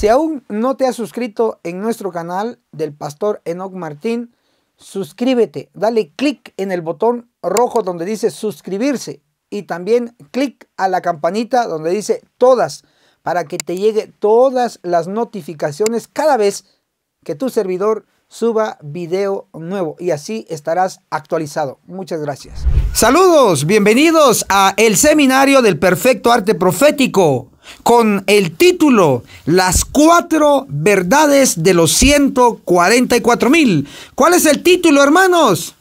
Si aún no te has suscrito en nuestro canal del pastor Enoch Martín, suscríbete, dale clic en el botón rojo donde dice suscribirse y también clic a la campanita donde dice todas para que te llegue todas las notificaciones cada vez que tu servidor suba video nuevo y así estarás actualizado. Muchas gracias. Saludos, bienvenidos a el seminario del perfecto arte profético con el título Las cuatro verdades de los 144 mil. ¿Cuál es el título, hermanos?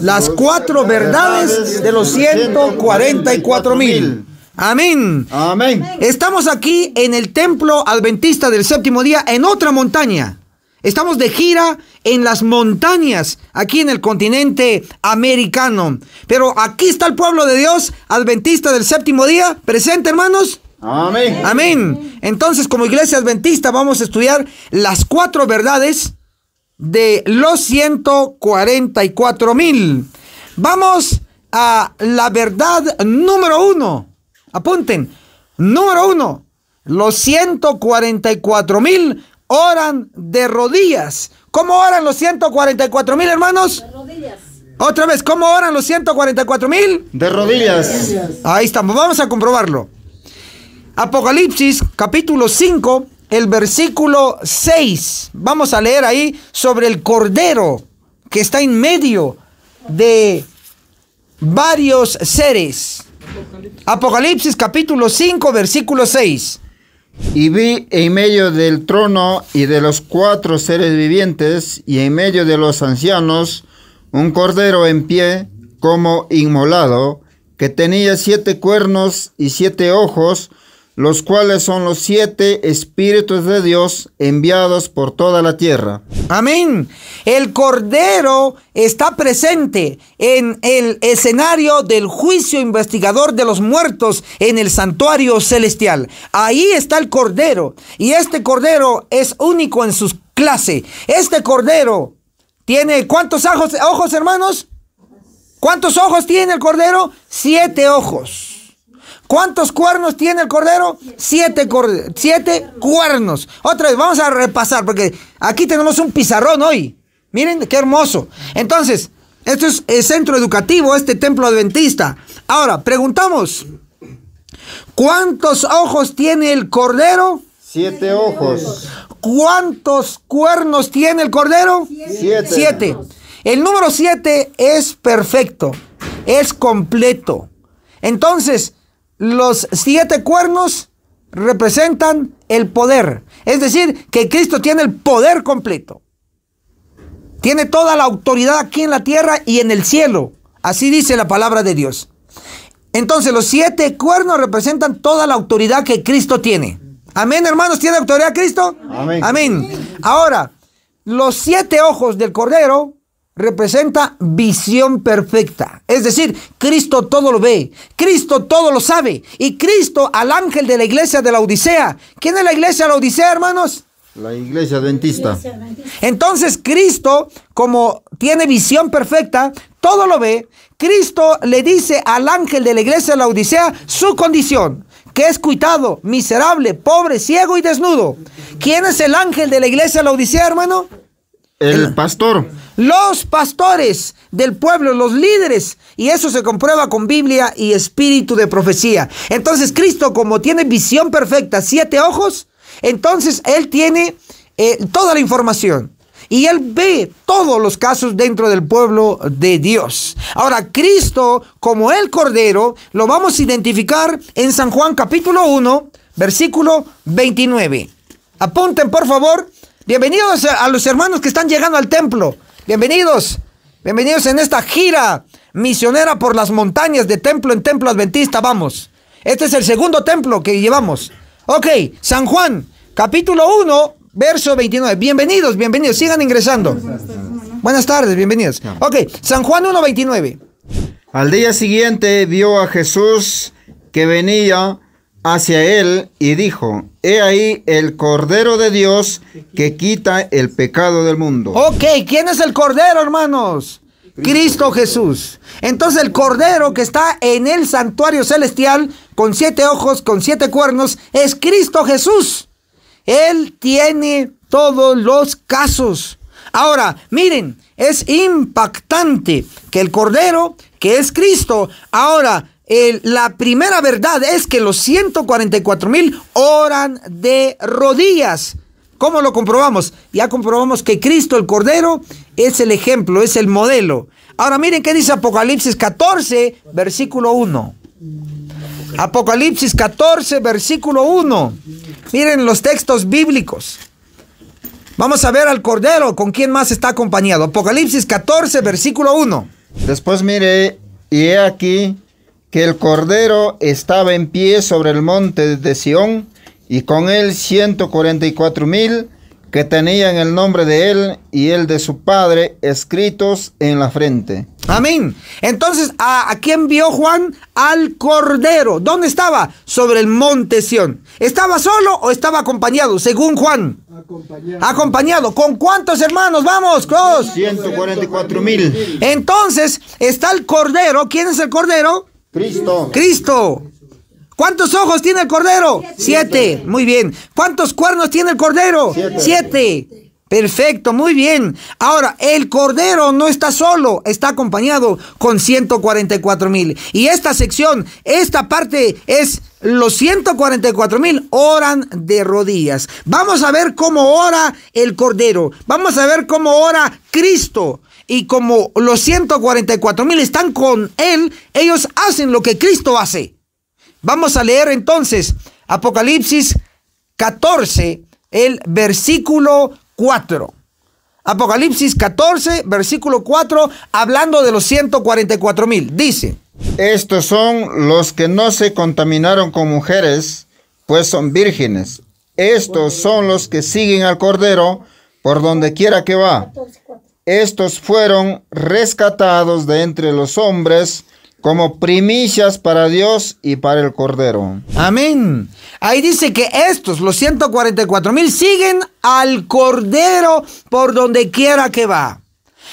Las cuatro verdades de los 144 mil. Amén. Amén. Estamos aquí en el templo adventista del séptimo día, en otra montaña. Estamos de gira en las montañas, aquí en el continente americano. Pero aquí está el pueblo de Dios, adventista del séptimo día. Presente, hermanos. Amén. Amén. Entonces, como iglesia adventista, vamos a estudiar las cuatro verdades de los 144 mil. Vamos a la verdad número uno. Apunten. Número uno. Los 144 mil oran de rodillas. ¿Cómo oran los 144 mil hermanos? De rodillas. Otra vez, ¿cómo oran los 144 mil? De rodillas. Ahí estamos, vamos a comprobarlo. Apocalipsis capítulo 5, el versículo 6. Vamos a leer ahí sobre el cordero que está en medio de varios seres. Apocalipsis capítulo 5, versículo 6. Y vi en medio del trono y de los cuatro seres vivientes y en medio de los ancianos un cordero en pie como inmolado, que tenía siete cuernos y siete ojos, los cuales son los siete espíritus de Dios enviados por toda la tierra. Amén. El Cordero está presente en el escenario del juicio investigador de los muertos en el santuario celestial. Ahí está el Cordero. Y este Cordero es único en su clase. Este Cordero tiene cuántos ojos, ojos hermanos? ¿Cuántos ojos tiene el Cordero? Siete ojos. ¿Cuántos cuernos tiene el cordero? Siete, cuernos. Otra vez, vamos a repasar, porque aquí tenemos un pizarrón hoy. Miren, qué hermoso. Entonces, esto es el centro educativo, este templo adventista. Ahora, preguntamos, ¿cuántos ojos tiene el cordero? Siete ojos. ¿Cuántos cuernos tiene el cordero? Siete. siete. El número siete es perfecto, es completo. Entonces, los siete cuernos representan el poder. Es decir, que Cristo tiene el poder completo. Tiene toda la autoridad aquí en la tierra y en el cielo. Así dice la palabra de Dios. Entonces los siete cuernos representan toda la autoridad que Cristo tiene. Amén, hermanos. ¿Tiene autoridad Cristo? Amén. Amén. Ahora, los siete ojos del Cordero representa visión perfecta. Es decir, Cristo todo lo ve, Cristo todo lo sabe. Y Cristo al ángel de la iglesia de la Odisea. ¿Quién es la iglesia de la Odisea, hermanos? La iglesia adventista. Entonces Cristo, como tiene visión perfecta, todo lo ve. Cristo le dice al ángel de la iglesia de la Odisea su condición que es cuitado, miserable, pobre, ciego y desnudo. ¿Quién es el ángel de la iglesia de la Odisea, hermano? El pastor. Los pastores del pueblo, los líderes. Y eso se comprueba con Biblia y espíritu de profecía. Entonces Cristo, como tiene visión perfecta, siete ojos, entonces Él tiene eh, toda la información. Y Él ve todos los casos dentro del pueblo de Dios. Ahora, Cristo, como el Cordero, lo vamos a identificar en San Juan capítulo 1, versículo 29. Apunten, por favor, Bienvenidos a los hermanos que están llegando al templo. Bienvenidos. Bienvenidos en esta gira misionera por las montañas de templo en templo adventista. Vamos. Este es el segundo templo que llevamos. Ok, San Juan, capítulo 1, verso 29. Bienvenidos, bienvenidos. Sigan ingresando. Buenas tardes, bienvenidos. Ok, San Juan 1, 29. Al día siguiente vio a Jesús que venía hacia él y dijo, he ahí el Cordero de Dios que quita el pecado del mundo. Ok, ¿quién es el Cordero, hermanos? Cristo Jesús. Entonces el Cordero que está en el santuario celestial, con siete ojos, con siete cuernos, es Cristo Jesús. Él tiene todos los casos. Ahora, miren, es impactante que el Cordero, que es Cristo, ahora la primera verdad es que los 144 mil oran de rodillas. ¿Cómo lo comprobamos? Ya comprobamos que Cristo el Cordero es el ejemplo, es el modelo. Ahora miren qué dice Apocalipsis 14, versículo 1. Apocalipsis 14, versículo 1. Miren los textos bíblicos. Vamos a ver al Cordero con quién más está acompañado. Apocalipsis 14, versículo 1. Después mire, y he aquí que el Cordero estaba en pie sobre el monte de Sión, y con él ciento cuarenta y cuatro mil que tenían el nombre de él y el de su padre escritos en la frente. Amén. Entonces, ¿a, quién vio Juan? Al Cordero. ¿Dónde estaba? Sobre el monte Sión. ¿Estaba solo o estaba acompañado? Según Juan. Acompañado. ¿Con cuántos hermanos? Vamos, Cross. 144 mil. Entonces, está el Cordero. ¿Quién es el Cordero? Cristo. Cristo. ¿Cuántos ojos tiene el cordero? Siete. Muy bien. ¿Cuántos cuernos tiene el cordero? Siete. Siete. Perfecto, muy bien. Ahora, el cordero no está solo, está acompañado con 144 mil. Y esta sección, esta parte es los 144 mil oran de rodillas. Vamos a ver cómo ora el cordero. Vamos a ver cómo ora Cristo y como los 144 mil están con Él, ellos hacen lo que Cristo hace. Vamos a leer entonces Apocalipsis 14, el versículo 4. Apocalipsis 14, versículo 4, hablando de los 144 mil. Dice, estos son los que no se contaminaron con mujeres, pues son vírgenes. Estos son los que siguen al Cordero por donde quiera que va. Estos fueron rescatados de entre los hombres como primicias para Dios y para el Cordero. Amén. Ahí dice que estos, los 144 mil, siguen al Cordero por donde quiera que va.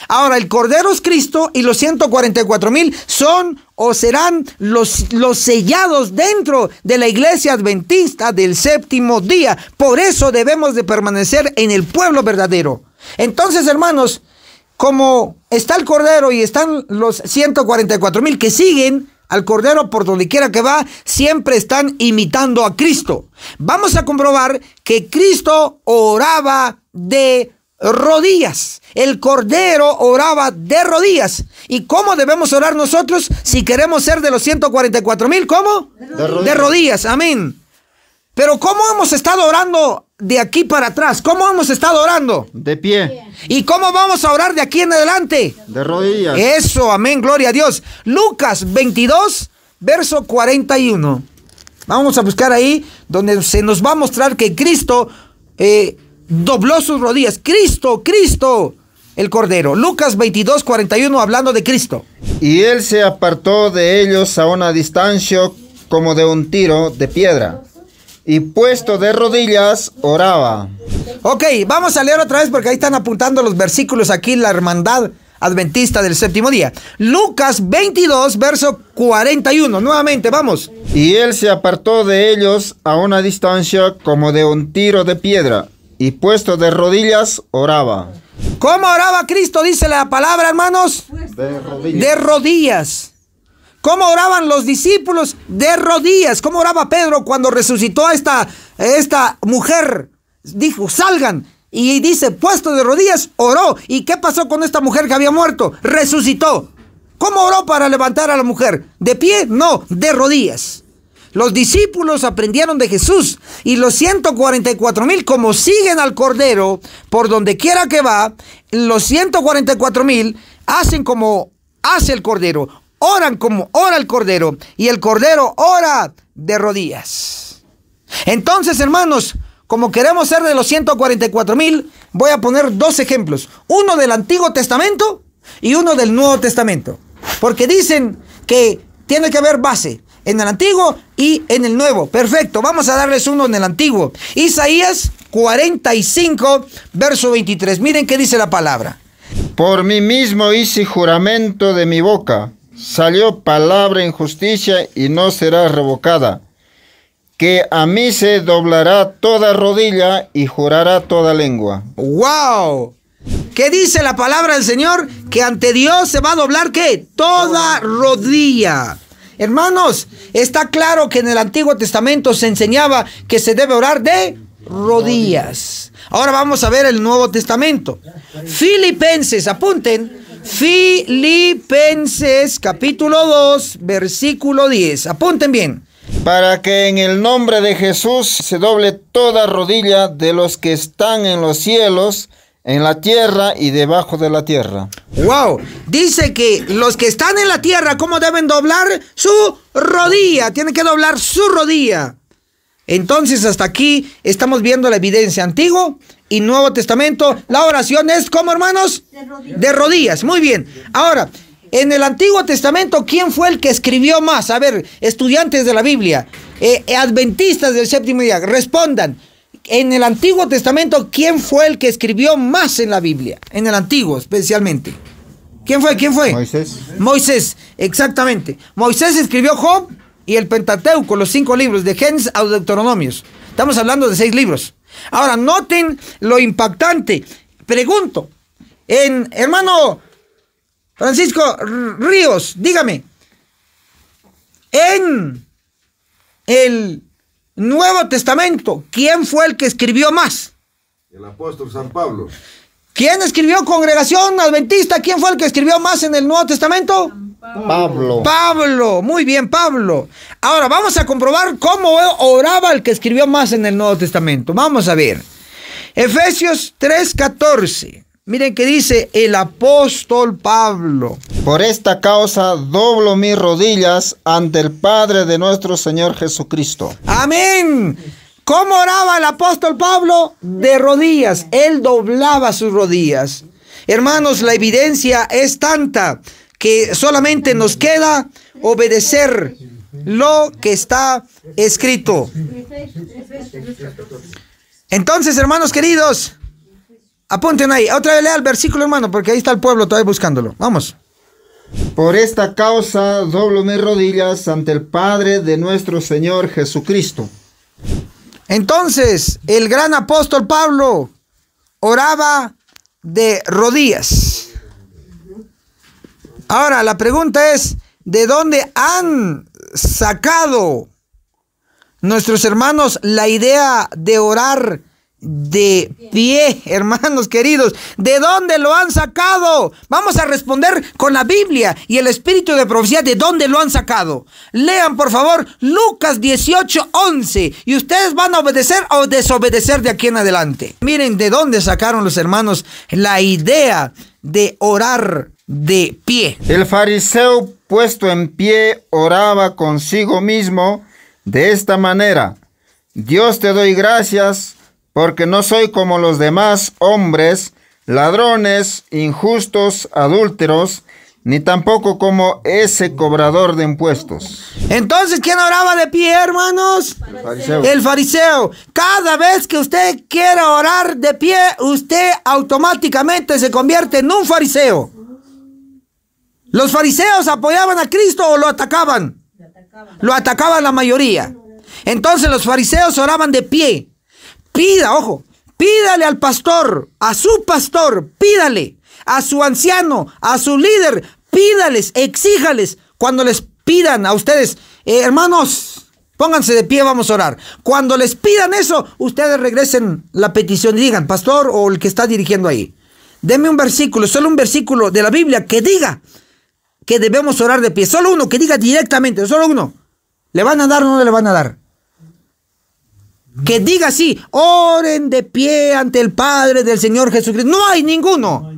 Ahora, el Cordero es Cristo y los 144 mil son o serán los, los sellados dentro de la iglesia adventista del séptimo día. Por eso debemos de permanecer en el pueblo verdadero. Entonces, hermanos, como está el Cordero y están los 144 mil que siguen al Cordero por donde quiera que va, siempre están imitando a Cristo. Vamos a comprobar que Cristo oraba de rodillas. El Cordero oraba de rodillas. ¿Y cómo debemos orar nosotros si queremos ser de los 144 mil? ¿Cómo? De rodillas. de rodillas. Amén. Pero ¿cómo hemos estado orando de aquí para atrás? ¿Cómo hemos estado orando? De pie. ¿Y cómo vamos a orar de aquí en adelante? De rodillas. Eso, amén, gloria a Dios. Lucas 22, verso 41. Vamos a buscar ahí donde se nos va a mostrar que Cristo eh, dobló sus rodillas. Cristo, Cristo, el Cordero. Lucas 22, 41, hablando de Cristo. Y él se apartó de ellos a una distancia como de un tiro de piedra y puesto de rodillas oraba. Ok, vamos a leer otra vez porque ahí están apuntando los versículos aquí, la hermandad adventista del séptimo día. Lucas 22, verso 41, nuevamente, vamos. Y él se apartó de ellos a una distancia como de un tiro de piedra y puesto de rodillas oraba. ¿Cómo oraba Cristo? Dice la palabra, hermanos. De rodillas. De rodillas. ¿Cómo oraban los discípulos de rodillas? ¿Cómo oraba Pedro cuando resucitó a esta, esta mujer? Dijo, salgan. Y dice, puesto de rodillas, oró. ¿Y qué pasó con esta mujer que había muerto? Resucitó. ¿Cómo oró para levantar a la mujer? ¿De pie? No, de rodillas. Los discípulos aprendieron de Jesús y los 144 mil, como siguen al Cordero por donde quiera que va, los 144 mil hacen como hace el Cordero, oran como ora el Cordero y el Cordero ora de rodillas. Entonces, hermanos, como queremos ser de los 144 mil, voy a poner dos ejemplos. Uno del Antiguo Testamento y uno del Nuevo Testamento. Porque dicen que tiene que haber base en el Antiguo y en el Nuevo. Perfecto, vamos a darles uno en el Antiguo. Isaías 45, verso 23. Miren qué dice la palabra. Por mí mismo hice juramento de mi boca salió palabra en justicia y no será revocada, que a mí se doblará toda rodilla y jurará toda lengua. ¡Wow! ¿Qué dice la palabra del Señor? Que ante Dios se va a doblar qué? Toda rodilla. Hermanos, está claro que en el Antiguo Testamento se enseñaba que se debe orar de rodillas. Ahora vamos a ver el Nuevo Testamento. Filipenses, apunten, Filipenses capítulo 2, versículo 10. Apunten bien. Para que en el nombre de Jesús se doble toda rodilla de los que están en los cielos, en la tierra y debajo de la tierra. Wow, dice que los que están en la tierra, ¿cómo deben doblar su rodilla? Tienen que doblar su rodilla. Entonces, hasta aquí estamos viendo la evidencia antiguo y Nuevo Testamento, la oración es como hermanos? De rodillas. de rodillas. Muy bien. Ahora, en el Antiguo Testamento, ¿quién fue el que escribió más? A ver, estudiantes de la Biblia, eh, eh, adventistas del séptimo día, respondan. En el Antiguo Testamento, ¿quién fue el que escribió más en la Biblia? En el Antiguo, especialmente. ¿Quién fue? ¿Quién fue? Moisés. Moisés, exactamente. Moisés escribió Job y el Pentateuco, los cinco libros de Génesis a Deuteronomios. Estamos hablando de seis libros. Ahora, noten lo impactante. Pregunto, en hermano Francisco Ríos, dígame, en el Nuevo Testamento, ¿quién fue el que escribió más? El apóstol San Pablo. ¿Quién escribió congregación adventista? ¿Quién fue el que escribió más en el Nuevo Testamento? Pablo. Pablo, muy bien, Pablo. Ahora vamos a comprobar cómo oraba el que escribió más en el Nuevo Testamento. Vamos a ver. Efesios 3:14. Miren que dice el apóstol Pablo. Por esta causa doblo mis rodillas ante el Padre de nuestro Señor Jesucristo. Amén. ¿Cómo oraba el apóstol Pablo? De rodillas. Él doblaba sus rodillas. Hermanos, la evidencia es tanta que solamente nos queda obedecer lo que está escrito. Entonces, hermanos queridos, apunten ahí. Otra vez lea el versículo, hermano, porque ahí está el pueblo todavía buscándolo. Vamos. Por esta causa doblo mis rodillas ante el Padre de nuestro Señor Jesucristo. Entonces, el gran apóstol Pablo oraba de rodillas. Ahora, la pregunta es, ¿de dónde han sacado nuestros hermanos la idea de orar de pie, hermanos queridos? ¿De dónde lo han sacado? Vamos a responder con la Biblia y el espíritu de profecía de dónde lo han sacado. Lean, por favor, Lucas 18, 11 y ustedes van a obedecer o desobedecer de aquí en adelante. Miren de dónde sacaron los hermanos la idea de orar de pie. El fariseo puesto en pie oraba consigo mismo de esta manera. Dios te doy gracias porque no soy como los demás hombres, ladrones, injustos, adúlteros, ni tampoco como ese cobrador de impuestos. Entonces, ¿quién oraba de pie, hermanos? El fariseo. Cada vez que usted quiera orar de pie, usted automáticamente se convierte en un fariseo. Los fariseos apoyaban a Cristo o lo atacaban. Lo atacaban, lo atacaban la mayoría. Entonces los fariseos oraban de pie. Pida, ojo, pídale al pastor, a su pastor, pídale a su anciano, a su líder. Pídales, exíjales cuando les pidan a ustedes, eh, hermanos, pónganse de pie, vamos a orar. Cuando les pidan eso, ustedes regresen la petición y digan, pastor o el que está dirigiendo ahí, deme un versículo, solo un versículo de la Biblia que diga que debemos orar de pie. Solo uno, que diga directamente, solo uno. ¿Le van a dar o no le van a dar? Que diga así, oren de pie ante el Padre del Señor Jesucristo. No hay ninguno.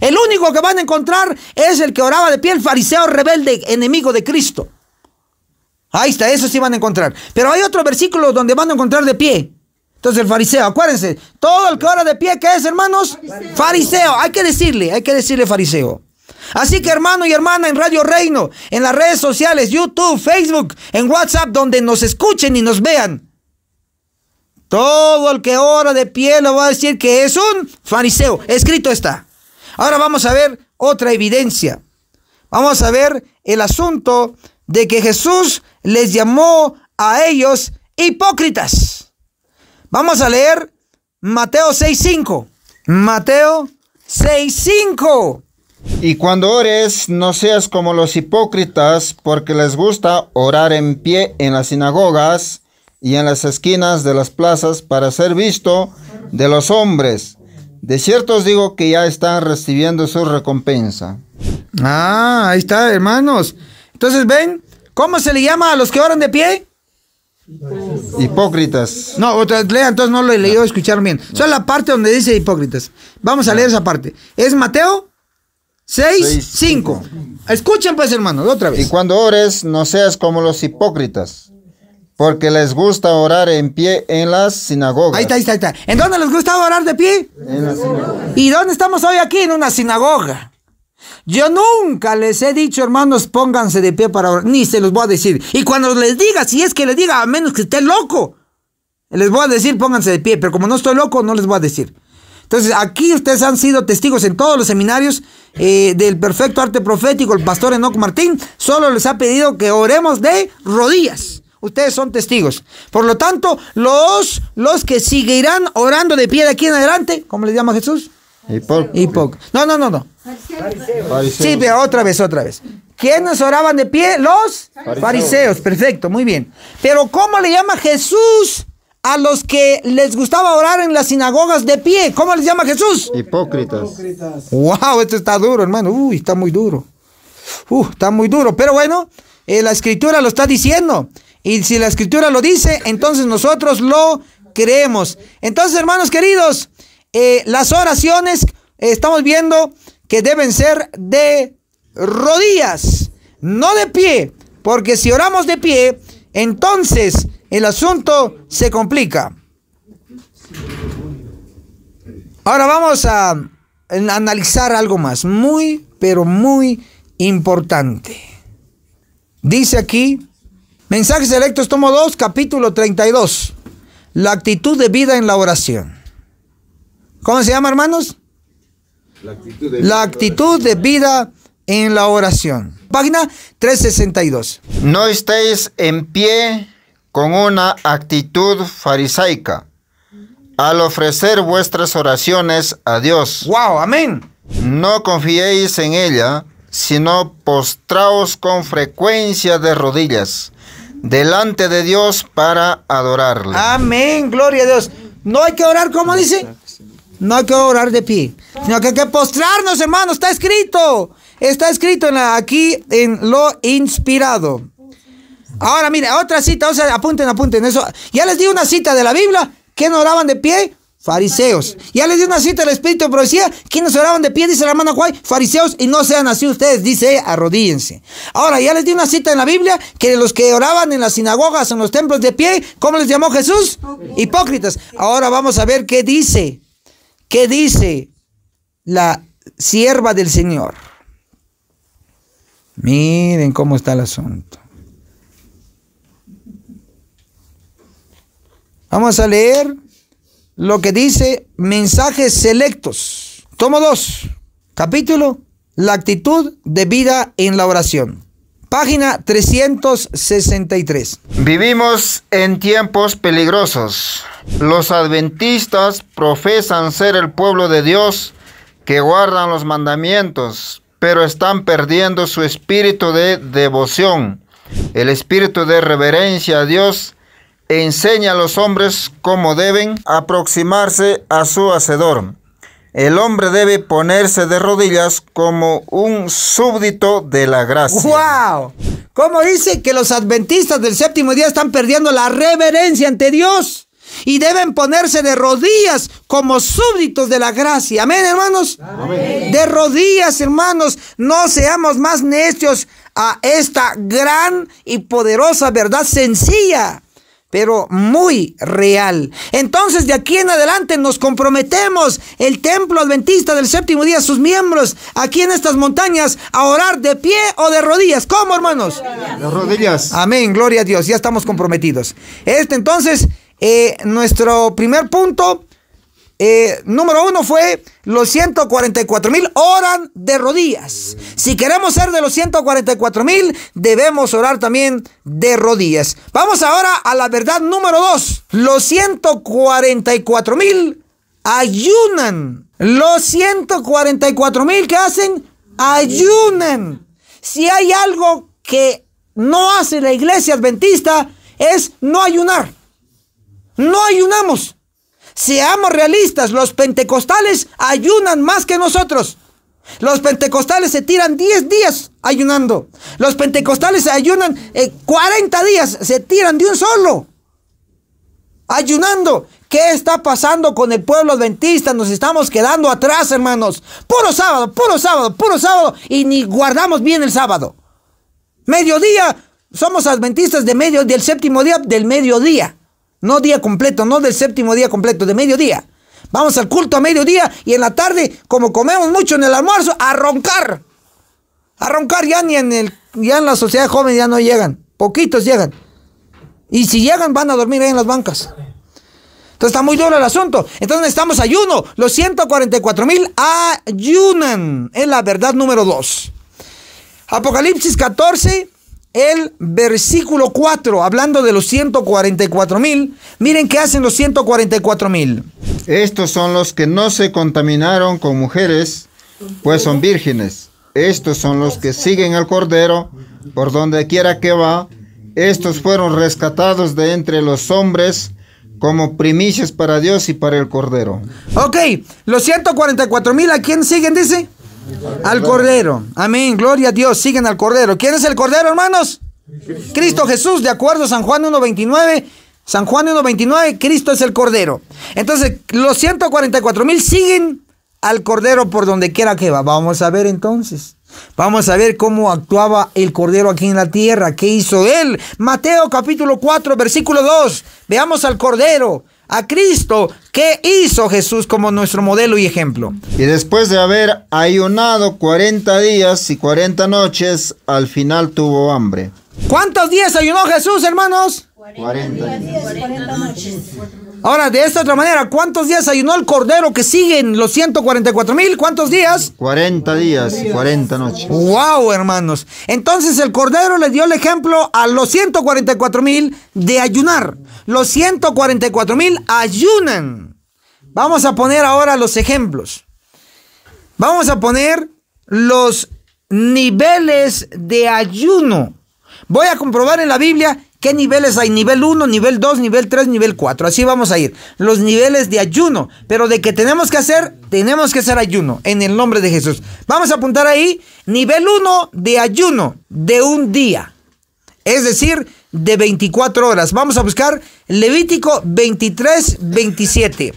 El único que van a encontrar es el que oraba de pie, el fariseo rebelde, enemigo de Cristo. Ahí está, eso sí van a encontrar. Pero hay otro versículo donde van a encontrar de pie. Entonces el fariseo, acuérdense, todo el que ora de pie, ¿qué es, hermanos? Fariseo. Hay que decirle, hay que decirle fariseo. Así que hermano y hermana en Radio Reino, en las redes sociales, YouTube, Facebook, en WhatsApp, donde nos escuchen y nos vean. Todo el que ora de pie lo va a decir que es un fariseo. Escrito está. Ahora vamos a ver otra evidencia. Vamos a ver el asunto de que Jesús les llamó a ellos hipócritas. Vamos a leer Mateo 6.5. Mateo 6.5. Y cuando ores, no seas como los hipócritas, porque les gusta orar en pie en las sinagogas y en las esquinas de las plazas para ser visto de los hombres. De cierto os digo que ya están recibiendo su recompensa. Ah, ahí está, hermanos. Entonces, ven, ¿cómo se le llama a los que oran de pie? Hipócritas. No, otra, lea, entonces no lo he leído, escuchar bien. Son es la parte donde dice hipócritas. Vamos a leer esa parte. Es Mateo 6, 5. Escuchen pues, hermanos, otra vez. Y cuando ores, no seas como los hipócritas porque les gusta orar en pie en las sinagogas. Ahí está, ahí está, ¿En dónde les gusta orar de pie? En la sinagoga. ¿Y dónde estamos hoy aquí? En una sinagoga. Yo nunca les he dicho, hermanos, pónganse de pie para orar. Ni se los voy a decir. Y cuando les diga, si es que les diga, a menos que esté loco, les voy a decir, pónganse de pie. Pero como no estoy loco, no les voy a decir. Entonces, aquí ustedes han sido testigos en todos los seminarios eh, del perfecto arte profético. El pastor Enoch Martín solo les ha pedido que oremos de rodillas. Ustedes son testigos. Por lo tanto, los, los que seguirán orando de pie de aquí en adelante, ¿cómo les llama Jesús? Hipócritas. No, no, no, no. Fariseos. Sí, pero otra vez, otra vez. ¿Quiénes oraban de pie? Los fariseos. Perfecto, muy bien. Pero ¿cómo le llama Jesús a los que les gustaba orar en las sinagogas de pie? ¿Cómo les llama Jesús? Hipócritas. Wow, esto está duro, hermano. Uy, está muy duro. Uh, está muy duro. Pero bueno, eh, la escritura lo está diciendo. Y si la escritura lo dice, entonces nosotros lo creemos. Entonces, hermanos queridos, eh, las oraciones eh, estamos viendo que deben ser de rodillas, no de pie. Porque si oramos de pie, entonces el asunto se complica. Ahora vamos a analizar algo más, muy, pero muy importante. Dice aquí Mensajes Electos, tomo 2, capítulo 32. La actitud de vida en la oración. ¿Cómo se llama, hermanos? La actitud de, vida en la oración. Página 362. No estéis en pie con una actitud farisaica al ofrecer vuestras oraciones a Dios. ¡Wow! Amén. No confiéis en ella sino postraos con frecuencia de rodillas delante de Dios para adorarle. Amén, gloria a Dios. No hay que orar como dice. No hay que orar de pie, sino que hay que postrarnos, hermano. Está escrito. Está escrito en aquí en lo inspirado. Ahora, mire, otra cita. O sea, apunten, apunten eso. Ya les di una cita de la Biblia. no oraban de pie? fariseos. Ya les dio una cita al Espíritu de profecía. ¿Quiénes oraban de pie? Dice la hermana Guay. fariseos, y no sean así ustedes, dice, arrodíllense. Ahora, ya les dio una cita en la Biblia que los que oraban en las sinagogas, en los templos de pie, ¿cómo les llamó Jesús? Hipócritas. Ahora vamos a ver qué dice, qué dice la sierva del Señor. Miren cómo está el asunto. Vamos a leer lo que dice mensajes selectos. Tomo 2, capítulo, la actitud de vida en la oración. Página 363. Vivimos en tiempos peligrosos. Los adventistas profesan ser el pueblo de Dios que guardan los mandamientos, pero están perdiendo su espíritu de devoción, el espíritu de reverencia a Dios enseña a los hombres cómo deben aproximarse a su hacedor. El hombre debe ponerse de rodillas como un súbdito de la gracia. ¡Wow! ¿Cómo dice que los adventistas del séptimo día están perdiendo la reverencia ante Dios? Y deben ponerse de rodillas como súbditos de la gracia. Amén, hermanos. Amén. De rodillas, hermanos. No seamos más necios a esta gran y poderosa verdad sencilla pero muy real. Entonces de aquí en adelante nos comprometemos el templo adventista del séptimo día, sus miembros, aquí en estas montañas, a orar de pie o de rodillas. ¿Cómo, hermanos? De rodillas. Amén, gloria a Dios, ya estamos comprometidos. Este entonces, eh, nuestro primer punto eh, número uno fue los 144 mil oran de rodillas. Si queremos ser de los 144 mil, debemos orar también de rodillas. Vamos ahora a la verdad número dos. Los 144 mil ayunan. Los 144 mil que hacen, ayunan. Si hay algo que no hace la iglesia adventista, es no ayunar. No ayunamos. Seamos realistas, los pentecostales ayunan más que nosotros. Los pentecostales se tiran 10 días ayunando. Los pentecostales se ayunan 40 eh, días, se tiran de un solo. Ayunando. ¿Qué está pasando con el pueblo adventista? Nos estamos quedando atrás, hermanos. Puro sábado, puro sábado, puro sábado. Y ni guardamos bien el sábado. Mediodía, somos adventistas de medio, del séptimo día, del mediodía. No día completo, no del séptimo día completo, de mediodía. Vamos al culto a mediodía y en la tarde, como comemos mucho en el almuerzo, a roncar. A roncar ya ni en el ya en la sociedad joven ya no llegan, poquitos llegan. Y si llegan van a dormir ahí en las bancas. Entonces está muy duro el asunto. Entonces estamos ayuno. Los 144 mil ayunan. Es la verdad número 2. Apocalipsis 14, el versículo 4, hablando de los 144 mil, miren qué hacen los 144 mil. Estos son los que no se contaminaron con mujeres, pues son vírgenes. Estos son los que siguen al Cordero por donde quiera que va. Estos fueron rescatados de entre los hombres como primicias para Dios y para el Cordero. Ok, los 144 mil, ¿a quién siguen? Dice. Al Cordero. Amén. Gloria a Dios. Siguen al Cordero. ¿Quién es el Cordero, hermanos? Cristo Jesús, de acuerdo San Juan 1.29. San Juan 1.29, Cristo es el Cordero. Entonces, los 144.000 mil siguen al Cordero por donde quiera que va. Vamos a ver entonces. Vamos a ver cómo actuaba el Cordero aquí en la tierra. ¿Qué hizo él? Mateo capítulo 4, versículo 2. Veamos al Cordero a Cristo, que hizo Jesús como nuestro modelo y ejemplo. Y después de haber ayunado 40 días y 40 noches, al final tuvo hambre. ¿Cuántos días ayunó Jesús, hermanos? 40 días y 40 noches. Ahora, de esta otra manera, ¿cuántos días ayunó el cordero que siguen los 144 mil? ¿Cuántos días? 40 días, 40 noches. ¡Wow, hermanos! Entonces el cordero le dio el ejemplo a los 144 mil de ayunar. Los 144 mil ayunan. Vamos a poner ahora los ejemplos. Vamos a poner los niveles de ayuno. Voy a comprobar en la Biblia ¿Qué niveles hay? Nivel 1, nivel 2, nivel 3, nivel 4. Así vamos a ir. Los niveles de ayuno. Pero de que tenemos que hacer, tenemos que hacer ayuno. En el nombre de Jesús. Vamos a apuntar ahí. Nivel 1 de ayuno de un día. Es decir, de 24 horas. Vamos a buscar Levítico 23, 27.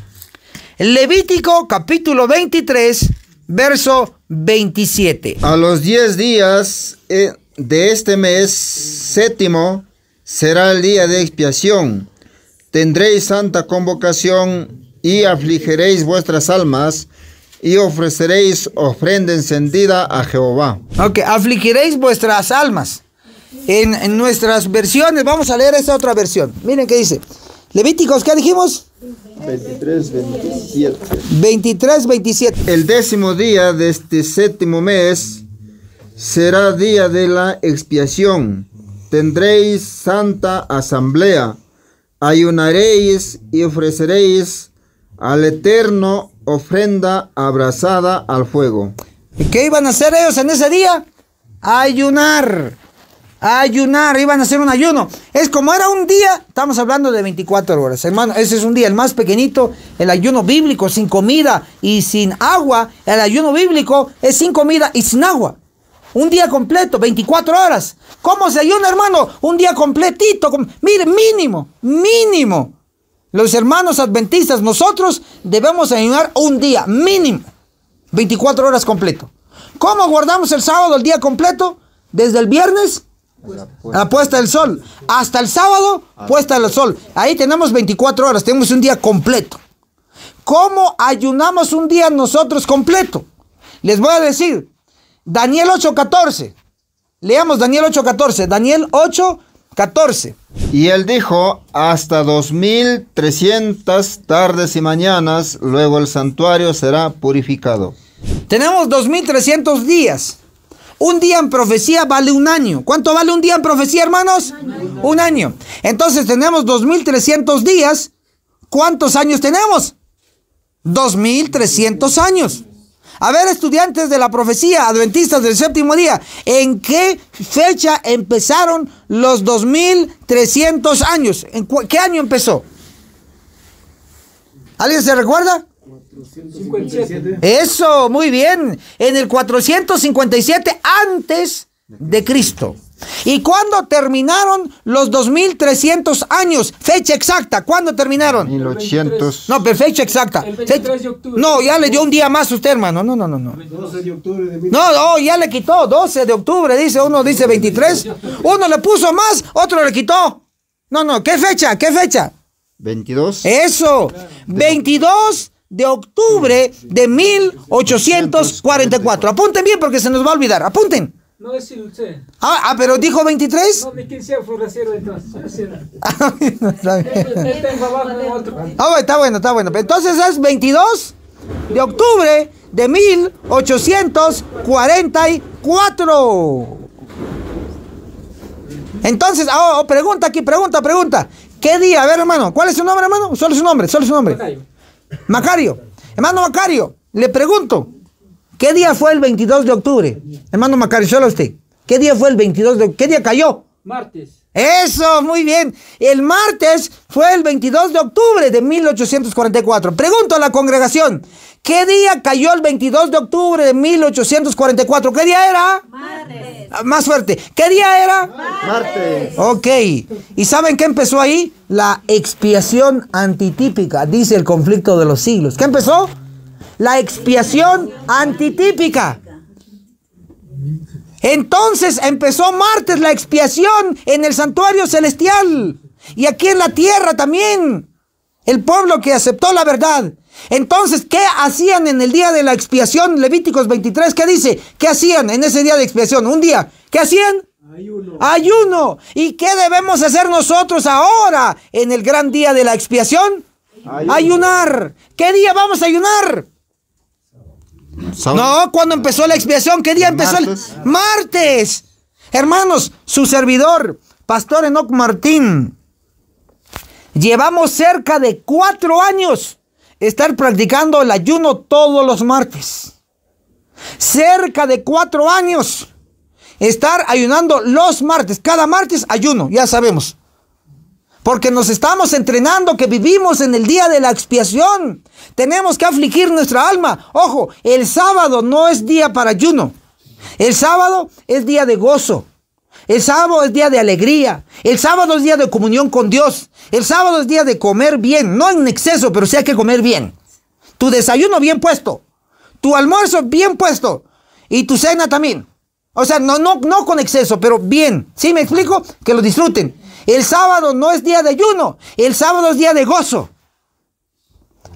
Levítico capítulo 23, verso 27. A los 10 días eh, de este mes séptimo será el día de expiación. Tendréis santa convocación y afligiréis vuestras almas y ofreceréis ofrenda encendida a Jehová. Ok, afligiréis vuestras almas. En, nuestras versiones, vamos a leer esta otra versión. Miren qué dice. Levíticos, ¿qué dijimos? 23, 27. 23, 27. El décimo día de este séptimo mes será día de la expiación tendréis santa asamblea, ayunaréis y ofreceréis al Eterno ofrenda abrazada al fuego. ¿Y qué iban a hacer ellos en ese día? Ayunar. Ayunar, iban a hacer un ayuno. Es como era un día, estamos hablando de 24 horas, hermano. Ese es un día, el más pequeñito, el ayuno bíblico, sin comida y sin agua. El ayuno bíblico es sin comida y sin agua. Un día completo, 24 horas. ¿Cómo se ayuna, hermano? Un día completito. Mire, mínimo, mínimo. Los hermanos adventistas, nosotros debemos ayunar un día, mínimo. 24 horas completo. ¿Cómo guardamos el sábado el día completo? Desde el viernes la puesta del sol. Hasta el sábado, puesta del sol. Ahí tenemos 24 horas, tenemos un día completo. ¿Cómo ayunamos un día nosotros completo? Les voy a decir, Daniel 8:14. Leamos Daniel 8:14. Daniel 8:14. Y él dijo, hasta 2300 tardes y mañanas, luego el santuario será purificado. Tenemos 2300 días. Un día en profecía vale un año. ¿Cuánto vale un día en profecía, hermanos? Un año. Un año. Entonces tenemos 2300 días. ¿Cuántos años tenemos? 2300 años. A ver, estudiantes de la profecía, adventistas del séptimo día, ¿en qué fecha empezaron los 2300 años? ¿En qué año empezó? ¿Alguien se recuerda? 457. Eso, muy bien. En el 457 antes de Cristo. ¿Y cuándo terminaron los 2300 años? Fecha exacta, ¿cuándo terminaron? 1800. No, pero fecha exacta. El 23 de octubre. No, ya le dio un día más usted, hermano. No, no, no, no. 12 de octubre de No, no, ya le quitó 12 de octubre, dice uno, dice 23. Uno le puso más, otro le quitó. No, no, ¿qué fecha? ¿Qué fecha? 22. Eso. 22 de octubre de 1844. Apunten bien porque se nos va a olvidar. Apunten. No es usted. Ah, ah, pero dijo 23. No, fue ah, entonces. Ah, está bueno, está bueno, Entonces es 22 de octubre de 1844. Entonces, oh, oh, pregunta aquí, pregunta, pregunta. ¿Qué día? A ver, hermano, ¿cuál es su nombre, hermano? Solo su nombre, solo su nombre. Macario. Hermano Macario, le pregunto. ¿Qué día fue el 22 de octubre? Hermano a usted. ¿Qué día fue el 22 de octubre? ¿Qué día cayó? Martes. Eso, muy bien. El martes fue el 22 de octubre de 1844. Pregunto a la congregación, ¿qué día cayó el 22 de octubre de 1844? ¿Qué día era? Martes. Ah, más fuerte. ¿Qué día era? Martes. Ok. ¿Y saben qué empezó ahí? La expiación antitípica, dice el conflicto de los siglos. ¿Qué empezó? la expiación antitípica. Entonces empezó martes la expiación en el santuario celestial y aquí en la tierra también. El pueblo que aceptó la verdad. Entonces, ¿qué hacían en el día de la expiación? Levíticos 23, ¿qué dice? ¿Qué hacían en ese día de expiación? Un día. ¿Qué hacían? Ayuno. Ayuno. ¿Y qué debemos hacer nosotros ahora en el gran día de la expiación? Ayunar. ¿Qué día vamos a ayunar? No, cuando empezó la expiación, ¿qué día empezó? Martes. El... Martes. Hermanos, su servidor, Pastor Enoc Martín, llevamos cerca de cuatro años estar practicando el ayuno todos los martes. Cerca de cuatro años estar ayunando los martes. Cada martes ayuno, ya sabemos. Porque nos estamos entrenando que vivimos en el día de la expiación. Tenemos que afligir nuestra alma. Ojo, el sábado no es día para ayuno. El sábado es día de gozo. El sábado es día de alegría. El sábado es día de comunión con Dios. El sábado es día de comer bien. No en exceso, pero sí hay que comer bien. Tu desayuno bien puesto. Tu almuerzo bien puesto. Y tu cena también. O sea, no, no, no con exceso, pero bien. ¿Sí me explico? Que lo disfruten. El sábado no es día de ayuno, el sábado es día de gozo.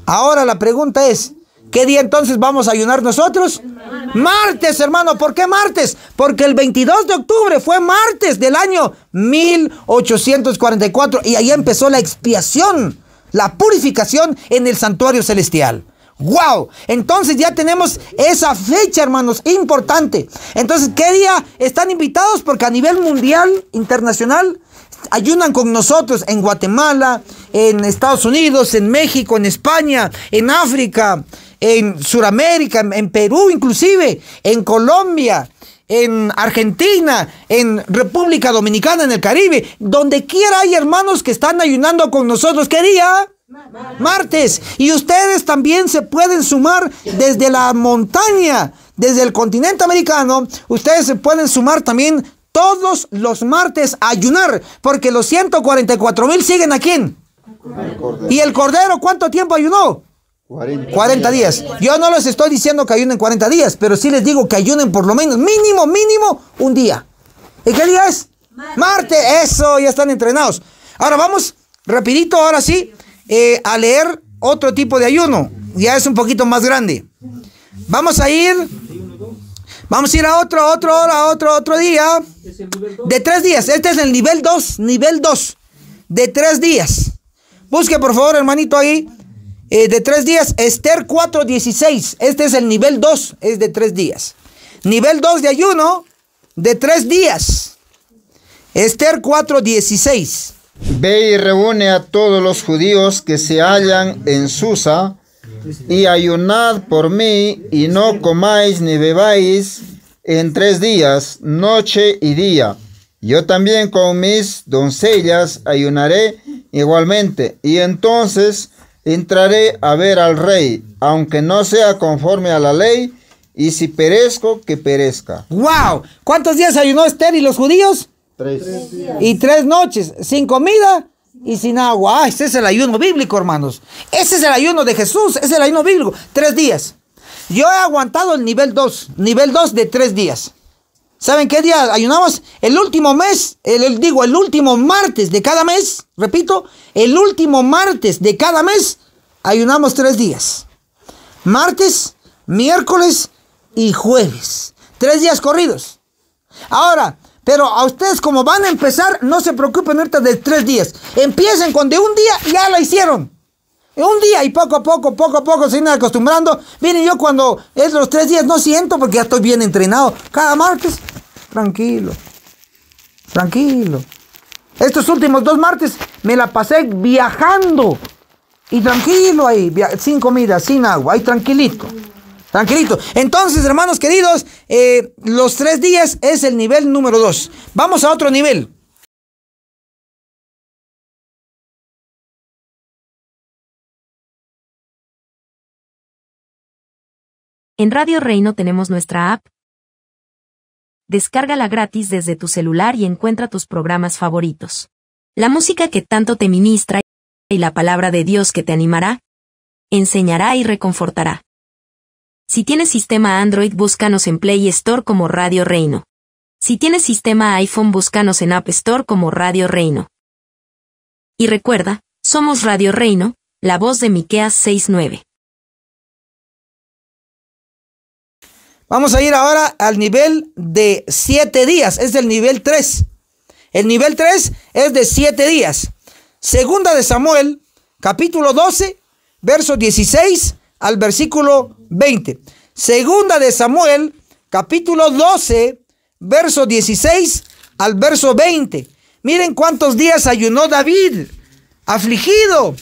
Ahora la pregunta es, ¿qué día entonces vamos a ayunar nosotros? Martes. hermano. ¿Por qué martes? Porque el 22 de octubre fue martes del año 1844 y ahí empezó la expiación, la purificación en el santuario celestial. ¡Wow! Entonces ya tenemos esa fecha, hermanos, importante. Entonces, ¿qué día están invitados? Porque a nivel mundial, internacional, ayunan con nosotros en Guatemala, en Estados Unidos, en México, en España, en África, en Sudamérica, en Perú inclusive, en Colombia, en Argentina, en República Dominicana, en el Caribe, donde quiera hay hermanos que están ayunando con nosotros. ¿Qué día? Martes. Y ustedes también se pueden sumar desde la montaña, desde el continente americano. Ustedes se pueden sumar también todos los martes a ayunar, porque los 144 mil siguen a quién. ¿Y el cordero cuánto tiempo ayunó? 40, días. Yo no les estoy diciendo que ayunen 40 días, pero sí les digo que ayunen por lo menos, mínimo, mínimo, un día. ¿Y qué día es? Marte. Eso, ya están entrenados. Ahora vamos, rapidito, ahora sí, eh, a leer otro tipo de ayuno. Ya es un poquito más grande. Vamos a ir Vamos a ir a otro, otro otro, otro día. de tres días. Este es el nivel 2, nivel 2. De tres días. Busque por favor, hermanito, ahí. Eh, de tres días, Esther 4.16. Este es el nivel 2, es de tres días. Nivel 2 de ayuno, de tres días. Esther 4.16. Ve y reúne a todos los judíos que se hallan en Susa y ayunad por mí y no comáis ni bebáis en tres días, noche y día. Yo también con mis doncellas ayunaré igualmente y entonces entraré a ver al rey, aunque no sea conforme a la ley, y si perezco, que perezca. ¡Wow! ¿Cuántos días ayunó Esther y los judíos? Tres. Y tres noches, sin comida y sin agua. Ah, este es el ayuno bíblico, hermanos. Ese es el ayuno de Jesús, es el ayuno bíblico. Tres días. Yo he aguantado el nivel 2, nivel 2 de tres días. ¿Saben qué día ayunamos? El último mes, el, digo, el último martes de cada mes, repito, el último martes de cada mes, ayunamos tres días. Martes, miércoles y jueves. Tres días corridos. Ahora, pero a ustedes como van a empezar, no se preocupen ahorita de tres días. Empiecen con de un día, ya lo hicieron. Un día y poco a poco, poco a poco se irán acostumbrando. Miren, yo cuando es los tres días no siento porque ya estoy bien entrenado. Cada martes, tranquilo. Tranquilo. Estos últimos dos martes me la pasé viajando. Y tranquilo ahí, sin comida, sin agua, ahí tranquilito. Tranquilito. Entonces, hermanos queridos, eh, los tres días es el nivel número dos. Vamos a otro nivel. En Radio Reino tenemos nuestra app. Descárgala gratis desde tu celular y encuentra tus programas favoritos. La música que tanto te ministra y la palabra de Dios que te animará, enseñará y reconfortará. Si tienes sistema Android, búscanos en Play Store como Radio Reino. Si tienes sistema iPhone, búscanos en App Store como Radio Reino. Y recuerda, somos Radio Reino, la voz de Miqueas 69. Vamos a ir ahora al nivel de 7 días, es del nivel 3. El nivel 3 es de 7 días. Segunda de Samuel, capítulo 12, verso 16 al versículo 20. Segunda de Samuel, capítulo 12, verso 16 al verso 20. Miren cuántos días ayunó David, afligido,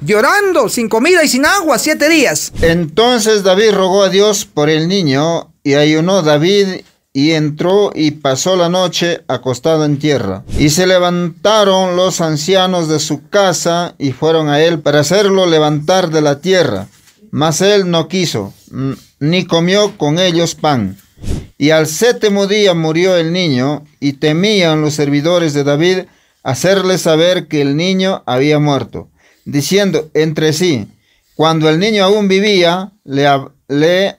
llorando, sin comida y sin agua, siete días. Entonces David rogó a Dios por el niño y ayunó David y entró y pasó la noche acostado en tierra. Y se levantaron los ancianos de su casa y fueron a él para hacerlo levantar de la tierra. Mas él no quiso, ni comió con ellos pan. Y al séptimo día murió el niño, y temían los servidores de David hacerle saber que el niño había muerto, diciendo entre sí, cuando el niño aún vivía, le, le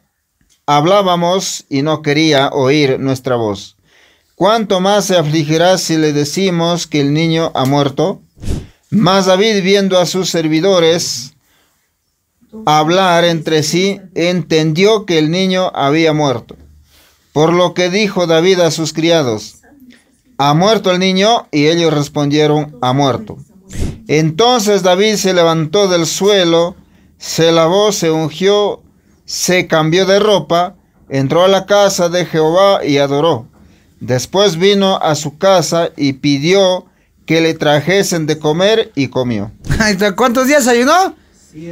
hablábamos y no quería oír nuestra voz. ¿Cuánto más se afligirá si le decimos que el niño ha muerto? Mas David, viendo a sus servidores, hablar entre sí, entendió que el niño había muerto. Por lo que dijo David a sus criados, ha muerto el niño, y ellos respondieron, ha muerto. Entonces David se levantó del suelo, se lavó, se ungió, se cambió de ropa, entró a la casa de Jehová y adoró. Después vino a su casa y pidió que le trajesen de comer y comió. ¿Cuántos días ayunó?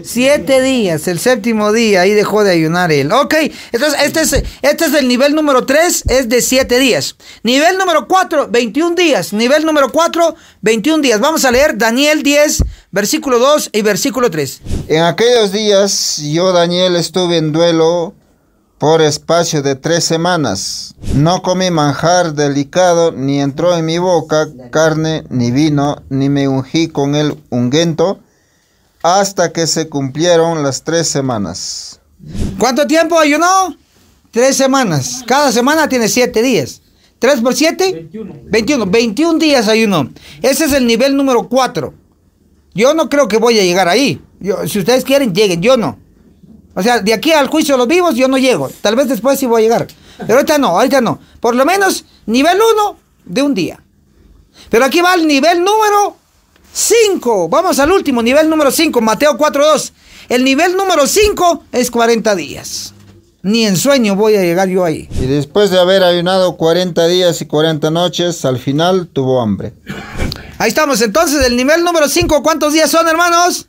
Siete días, el séptimo día, ahí dejó de ayunar él. Ok, entonces este es, este el nivel número tres, es de siete días. Nivel número cuatro, 21 días. Nivel número cuatro, 21 días. Vamos a leer Daniel 10, versículo 2 y versículo 3. En aquellos días yo, Daniel, estuve en duelo por espacio de tres semanas. No comí manjar delicado, ni entró en mi boca carne, ni vino, ni me ungí con el ungüento hasta que se cumplieron las tres semanas. ¿Cuánto tiempo ayunó? Tres semanas. Cada semana tiene siete días. ¿Tres por siete? 21. 21. días ayunó. Ese es el nivel número cuatro. Yo no creo que voy a llegar ahí. si ustedes quieren, lleguen. Yo no. O sea, de aquí al juicio de los vivos yo no llego. Tal vez después sí voy a llegar. Pero ahorita no, ahorita no. Por lo menos nivel uno de un día. Pero aquí va el nivel número 5. Vamos al último, nivel número 5, Mateo 4.2. El nivel número 5 es 40 días. Ni en sueño voy a llegar yo ahí. Y después de haber ayunado 40 días y 40 noches, al final tuvo hambre. Ahí estamos, entonces, el nivel número 5, ¿cuántos días son, hermanos?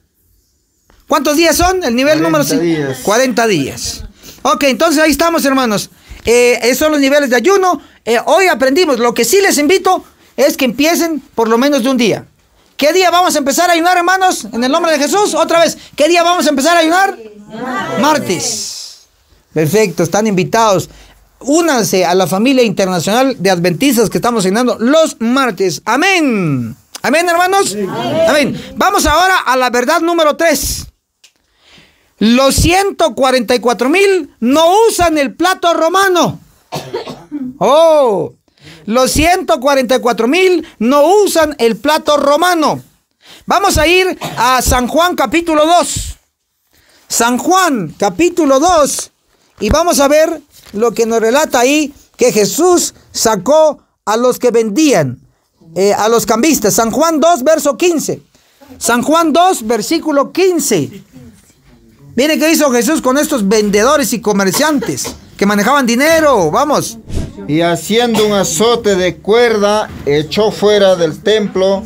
¿Cuántos días son? El nivel número 5. 40 días. Ok, entonces ahí estamos, hermanos. Eh, esos son los niveles de ayuno. Eh, hoy aprendimos. Lo que sí les invito es que empiecen por lo menos de un día. ¿Qué día vamos a empezar a ayunar, hermanos? En el nombre de Jesús, otra vez. ¿Qué día vamos a empezar a ayunar? Martes. Perfecto, están invitados. Únanse a la familia internacional de adventistas que estamos ayunando los martes. Amén. Amén, hermanos. Amén. Vamos ahora a la verdad número 3. Los 144 mil no usan el plato romano. Oh, los 144 mil no usan el plato romano. Vamos a ir a San Juan capítulo 2. San Juan capítulo 2. Y vamos a ver lo que nos relata ahí que Jesús sacó a los que vendían, eh, a los cambistas. San Juan 2, verso 15. San Juan 2, versículo 15. Mire qué hizo Jesús con estos vendedores y comerciantes que manejaban dinero. Vamos y haciendo un azote de cuerda, echó fuera del templo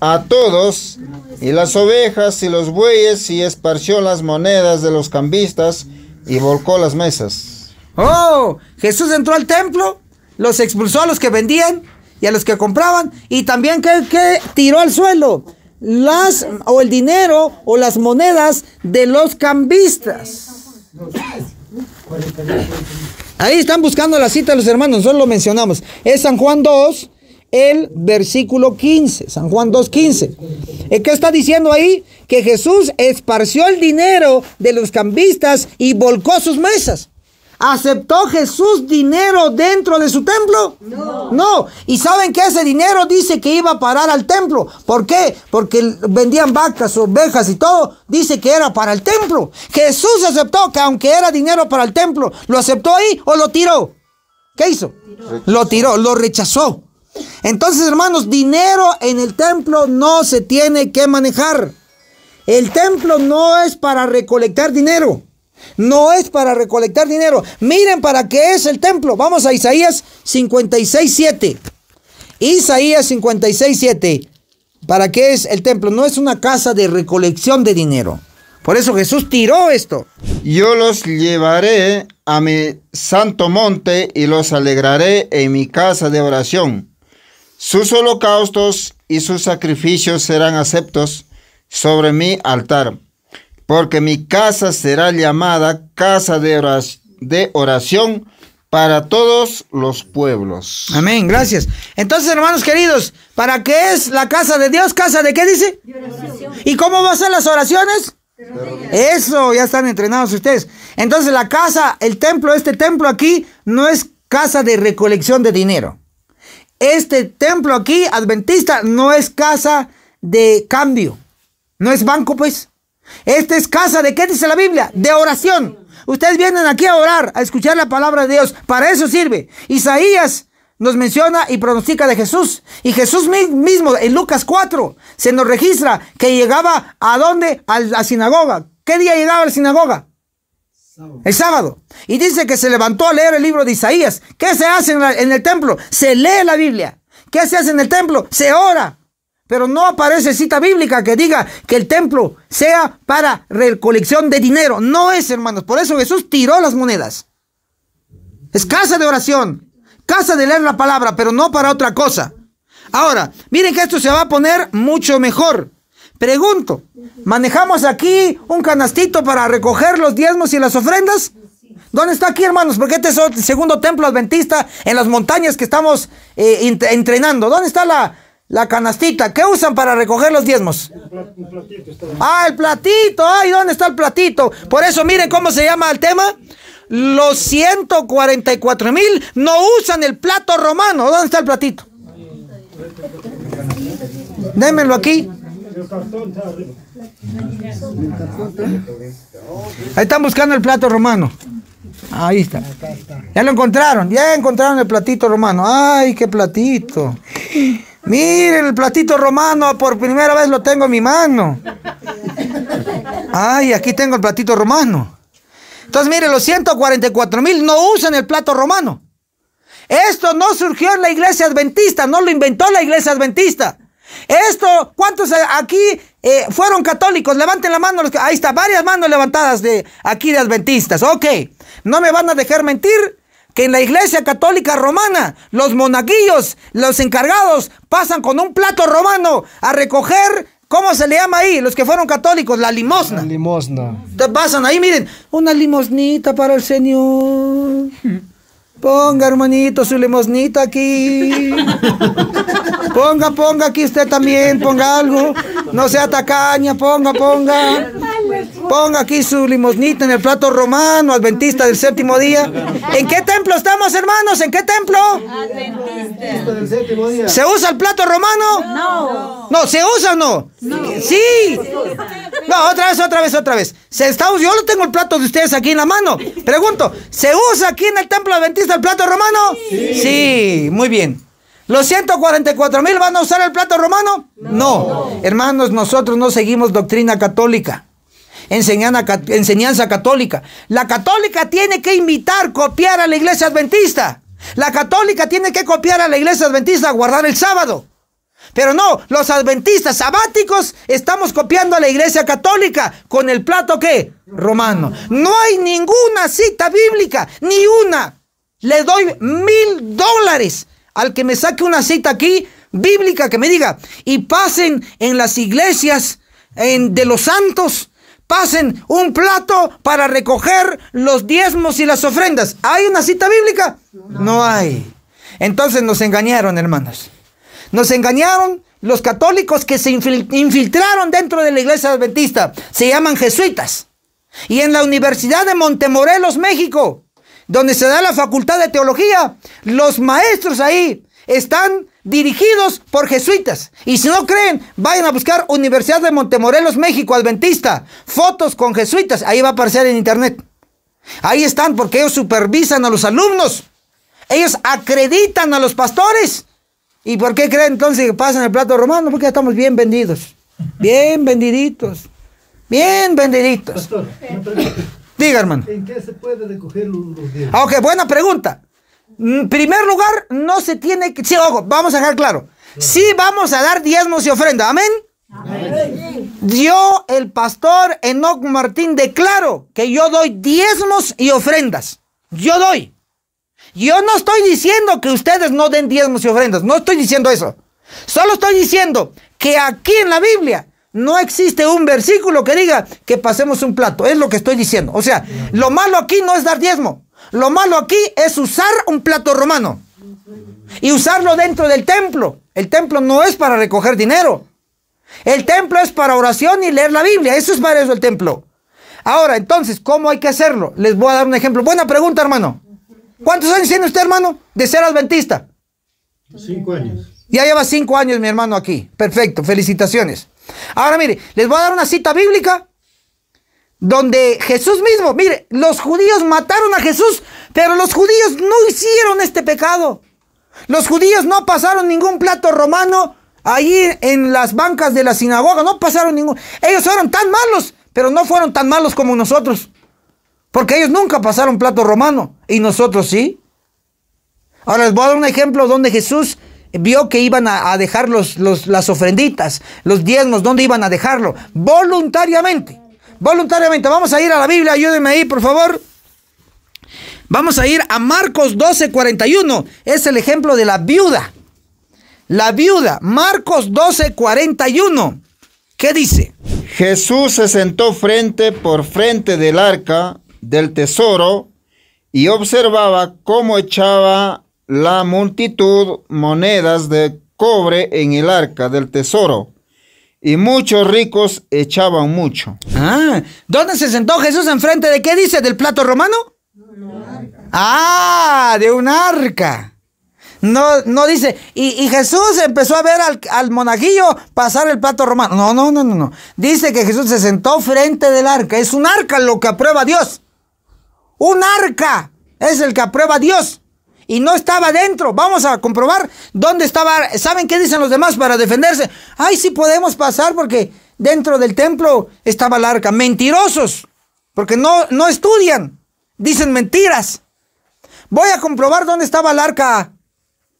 a todos, y las ovejas y los bueyes, y esparció las monedas de los cambistas, y volcó las mesas. ¡Oh! Jesús entró al templo, los expulsó a los que vendían y a los que compraban, y también que, tiró al suelo las o el dinero o las monedas de los cambistas. Ahí están buscando la cita de los hermanos, nosotros lo mencionamos. Es San Juan 2, el versículo 15, San Juan 2, 15. Eh, ¿Qué está diciendo ahí? Que Jesús esparció el dinero de los cambistas y volcó sus mesas. ¿Aceptó Jesús dinero dentro de su templo? No. No. Y saben que ese dinero dice que iba a parar al templo. ¿Por qué? Porque vendían vacas, ovejas y todo. Dice que era para el templo. Jesús aceptó que aunque era dinero para el templo, ¿lo aceptó ahí o lo tiró? ¿Qué hizo? Lo tiró, lo rechazó. Entonces, hermanos, dinero en el templo no se tiene que manejar. El templo no es para recolectar dinero. No es para recolectar dinero. Miren para qué es el templo. Vamos a Isaías 56.7. Isaías 56.7. ¿Para qué es el templo? No es una casa de recolección de dinero. Por eso Jesús tiró esto. Yo los llevaré a mi santo monte y los alegraré en mi casa de oración. Sus holocaustos y sus sacrificios serán aceptos sobre mi altar porque mi casa será llamada casa de oración, para todos los pueblos. Amén, gracias. Entonces, hermanos queridos, ¿para qué es la casa de Dios? ¿Casa de qué dice? ¿Y cómo va a ser las oraciones? Eso, ya están entrenados ustedes. Entonces, la casa, el templo, este templo aquí, no es casa de recolección de dinero. Este templo aquí, adventista, no es casa de cambio. No es banco, pues. Esta es casa de qué dice la Biblia? De oración. Ustedes vienen aquí a orar, a escuchar la palabra de Dios. Para eso sirve. Isaías nos menciona y pronostica de Jesús. Y Jesús mismo en Lucas 4 se nos registra que llegaba a dónde? A la sinagoga. ¿Qué día llegaba a la sinagoga? El sábado. Y dice que se levantó a leer el libro de Isaías. ¿Qué se hace en el templo? Se lee la Biblia. ¿Qué se hace en el templo? Se ora. Pero no aparece cita bíblica que diga que el templo sea para recolección de dinero. No es, hermanos. Por eso Jesús tiró las monedas. Es casa de oración, casa de leer la palabra, pero no para otra cosa. Ahora, miren que esto se va a poner mucho mejor. Pregunto, ¿manejamos aquí un canastito para recoger los diezmos y las ofrendas? ¿Dónde está aquí, hermanos? Porque este es el segundo templo adventista en las montañas que estamos eh, entrenando. ¿Dónde está la, la canastita, ¿qué usan para recoger los diezmos? platito ah, el platito, ay, ¿dónde está el platito? Por eso miren cómo se llama el tema. Los 144 mil no usan el plato romano. ¿Dónde está el platito? Démelo aquí. Ahí están buscando el plato romano. Ahí está. Ya lo encontraron, ya encontraron el platito romano. Ay, qué platito. Miren, el platito romano por primera vez lo tengo en mi mano. Ay, aquí tengo el platito romano. Entonces, miren, los 144 mil no usan el plato romano. Esto no surgió en la iglesia adventista, no lo inventó la iglesia adventista. Esto, ¿cuántos aquí eh, fueron católicos? Levanten la mano. Ahí está, varias manos levantadas de aquí de adventistas. Ok, no me van a dejar mentir que en la iglesia católica romana los monaguillos, los encargados, pasan con un plato romano a recoger ¿Cómo se le llama ahí? Los que fueron católicos, la limosna. La limosna. Te pasan ahí, miren, una limosnita para el Señor. Ponga, hermanito, su limosnita aquí. Ponga, ponga aquí usted también, ponga algo. No sea tacaña, ponga, ponga. Ponga aquí su limosnita en el plato romano, adventista del séptimo día. ¿En qué templo estamos, hermanos? ¿En qué templo? Adventista ¿Se usa el plato romano? No. No, ¿se usa o no? no. Sí. No, otra vez, otra vez, otra vez. Se está, yo no tengo el plato de ustedes aquí en la mano. Pregunto, ¿se usa aquí en el templo adventista el plato romano? Sí. sí muy bien. ¿Los 144 mil van a usar el plato romano? no. Hermanos, nosotros no seguimos doctrina católica enseñanza católica. La católica tiene que imitar, copiar a la iglesia adventista. La católica tiene que copiar a la iglesia adventista a guardar el sábado. Pero no, los adventistas sabáticos estamos copiando a la iglesia católica con el plato que romano. No hay ninguna cita bíblica, ni una. Le doy mil dólares al que me saque una cita aquí bíblica que me diga, y pasen en las iglesias en, de los santos pasen un plato para recoger los diezmos y las ofrendas. ¿Hay una cita bíblica? No hay. Entonces nos engañaron, hermanos. Nos engañaron los católicos que se infiltraron dentro de la iglesia adventista. Se llaman jesuitas. Y en la Universidad de Montemorelos, México, donde se da la facultad de teología, los maestros ahí están dirigidos por jesuitas. Y si no creen, vayan a buscar Universidad de Montemorelos, México, Adventista, fotos con jesuitas, ahí va a aparecer en internet. Ahí están porque ellos supervisan a los alumnos, ellos acreditan a los pastores. ¿Y por qué creen entonces que pasan el plato romano? Porque estamos bien vendidos, bien vendiditos, bien vendiditos. Pastor, Diga, hermano. ¿En qué se puede recoger los diezmos? Ah, ok, buena pregunta. En mm, primer lugar, no se tiene que... Sí, vamos a dejar claro. Sí vamos a dar diezmos y ofrenda. ¿Amén? Yo, el pastor Enoch Martín, declaro que yo doy diezmos y ofrendas. Yo doy. Yo no estoy diciendo que ustedes no den diezmos y ofrendas. No estoy diciendo eso. Solo estoy diciendo que aquí en la Biblia no existe un versículo que diga que pasemos un plato. Es lo que estoy diciendo. O sea, lo malo aquí no es dar diezmo. Lo malo aquí es usar un plato romano y usarlo dentro del templo. El templo no es para recoger dinero. El templo es para oración y leer la Biblia. Eso es para eso el templo. Ahora, entonces, ¿cómo hay que hacerlo? Les voy a dar un ejemplo. Buena pregunta, hermano. ¿Cuántos años tiene usted, hermano, de ser adventista? Cinco años. Ya lleva cinco años, mi hermano, aquí. Perfecto, felicitaciones. Ahora mire, les voy a dar una cita bíblica donde Jesús mismo, mire, los judíos mataron a Jesús, pero los judíos no hicieron este pecado. Los judíos no pasaron ningún plato romano ahí en las bancas de la sinagoga, no pasaron ningún... Ellos fueron tan malos, pero no fueron tan malos como nosotros, porque ellos nunca pasaron plato romano, y nosotros sí. Ahora les voy a dar un ejemplo donde Jesús vio que iban a, dejar los, las ofrenditas, los diezmos, ¿dónde iban a dejarlo, voluntariamente voluntariamente. Vamos a ir a la Biblia, ayúdenme ahí, por favor. Vamos a ir a Marcos 12, 41. Es el ejemplo de la viuda. La viuda, Marcos 12, 41. ¿Qué dice? Jesús se sentó frente por frente del arca del tesoro y observaba cómo echaba la multitud monedas de cobre en el arca del tesoro y muchos ricos echaban mucho. Ah, ¿dónde se sentó Jesús? ¿Enfrente de qué dice? ¿Del plato romano? ah, de un arca. No, no dice, y, Jesús empezó a ver al, al, monaguillo pasar el plato romano. No, no, no, no, no. Dice que Jesús se sentó frente del arca. Es un arca lo que aprueba Dios. Un arca es el que aprueba Dios y no estaba dentro. Vamos a comprobar dónde estaba. ¿Saben qué dicen los demás para defenderse? Ay, sí podemos pasar porque dentro del templo estaba el arca. Mentirosos, porque no, no estudian, dicen mentiras. Voy a comprobar dónde estaba el arca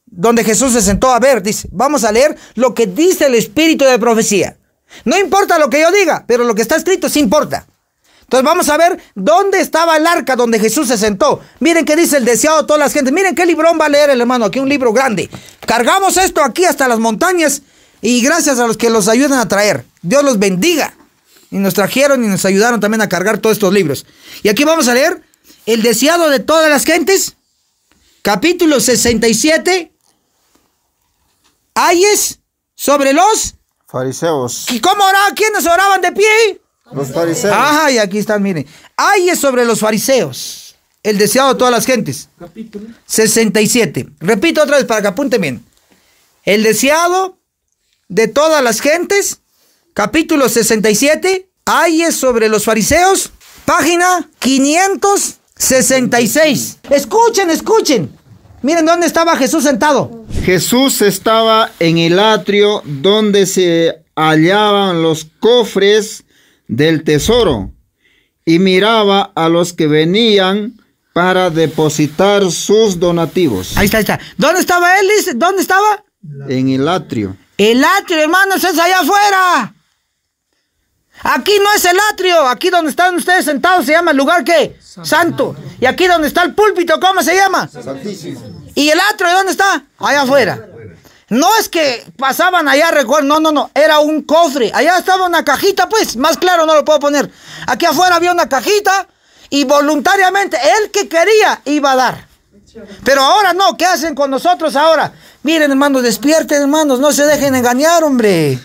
donde Jesús se sentó a ver. Dice, vamos a leer lo que dice el espíritu de profecía. No importa lo que yo diga, pero lo que está escrito sí importa. Entonces vamos a ver dónde estaba el arca donde Jesús se sentó. Miren qué dice el deseado de todas las gentes. Miren qué librón va a leer el hermano. Aquí un libro grande. Cargamos esto aquí hasta las montañas y gracias a los que los ayudan a traer. Dios los bendiga. Y nos trajeron y nos ayudaron también a cargar todos estos libros. Y aquí vamos a leer el deseado de todas las gentes. Capítulo 67. Ayes sobre los fariseos. ¿Y cómo oraban? ¿Quiénes oraban de pie? Los fariseos. Ajá, y aquí están, miren. ahí es sobre los fariseos. El deseado de todas las gentes. Capítulo 67. Repito otra vez para que apunten bien. El deseado de todas las gentes. Capítulo 67. ahí es sobre los fariseos. Página 566. Escuchen, escuchen. Miren dónde estaba Jesús sentado. Jesús estaba en el atrio donde se hallaban los cofres del tesoro y miraba a los que venían para depositar sus donativos. Ahí está, ahí está. ¿Dónde estaba él? Dice? ¿Dónde estaba? En el atrio. El atrio, hermanos, es allá afuera. Aquí no es el atrio. Aquí donde están ustedes sentados se llama el lugar que Santo. Y aquí donde está el púlpito, ¿cómo se llama? Santísimo. ¿Y el atrio de dónde está? Allá afuera. No es que pasaban allá, recuerdo, no, no, no, era un cofre. Allá estaba una cajita, pues, más claro no lo puedo poner. Aquí afuera había una cajita y voluntariamente el que quería iba a dar. Pero ahora no, ¿qué hacen con nosotros ahora? Miren, hermanos, despierten, hermanos, no se dejen engañar, hombre.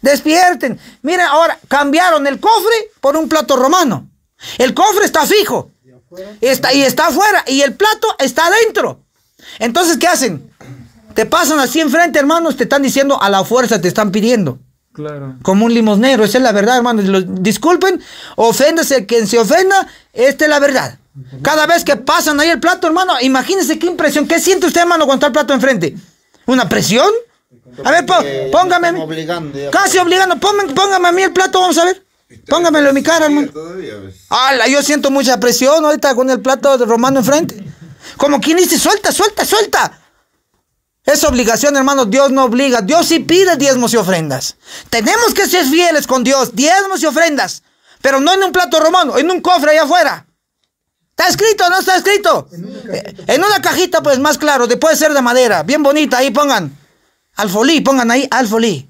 Despierten. Miren, ahora cambiaron el cofre por un plato romano. El cofre está fijo. Está, y está afuera. Y el plato está adentro. Entonces, ¿qué hacen? Te pasan así enfrente, hermanos, te están diciendo a la fuerza, te están pidiendo. Claro. Como un limosnero, esa es la verdad, hermanos. disculpen, oféndase quien se ofenda, esta es la verdad. Cada vez que pasan ahí el plato, hermano, imagínense qué impresión, ¿qué siente usted, hermano, cuando está el plato enfrente? ¿Una presión? A ver, póngame. Casi obligando, póngame, a mí el plato, vamos a ver. Póngamelo en mi cara, hermano. Ala, yo siento mucha presión ahorita con el plato de romano enfrente. Como quien dice, suelta, suelta, suelta. Es obligación, hermanos, Dios no obliga. Dios sí pide diezmos y ofrendas. Tenemos que ser fieles con Dios. Diezmos y ofrendas. Pero no en un plato romano, en un cofre allá afuera. ¿Está escrito no está escrito? En una eh, cajita, pues más claro. De, puede ser de madera. Bien bonita. Ahí pongan. Alfolí. Pongan ahí alfolí.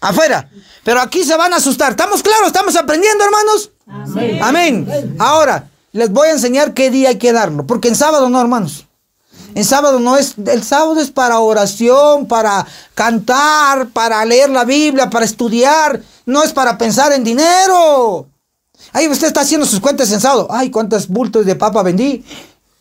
Afuera. Pero aquí se van a asustar. ¿Estamos claros? ¿Estamos aprendiendo, hermanos? Amén. Amén. Ahora, les voy a enseñar qué día hay que darlo. Porque en sábado no, hermanos. El sábado no es, el sábado es para oración, para cantar, para leer la Biblia, para estudiar. No es para pensar en dinero. Ahí usted está haciendo sus cuentas en sábado. Ay, cuántas bultos de papa vendí.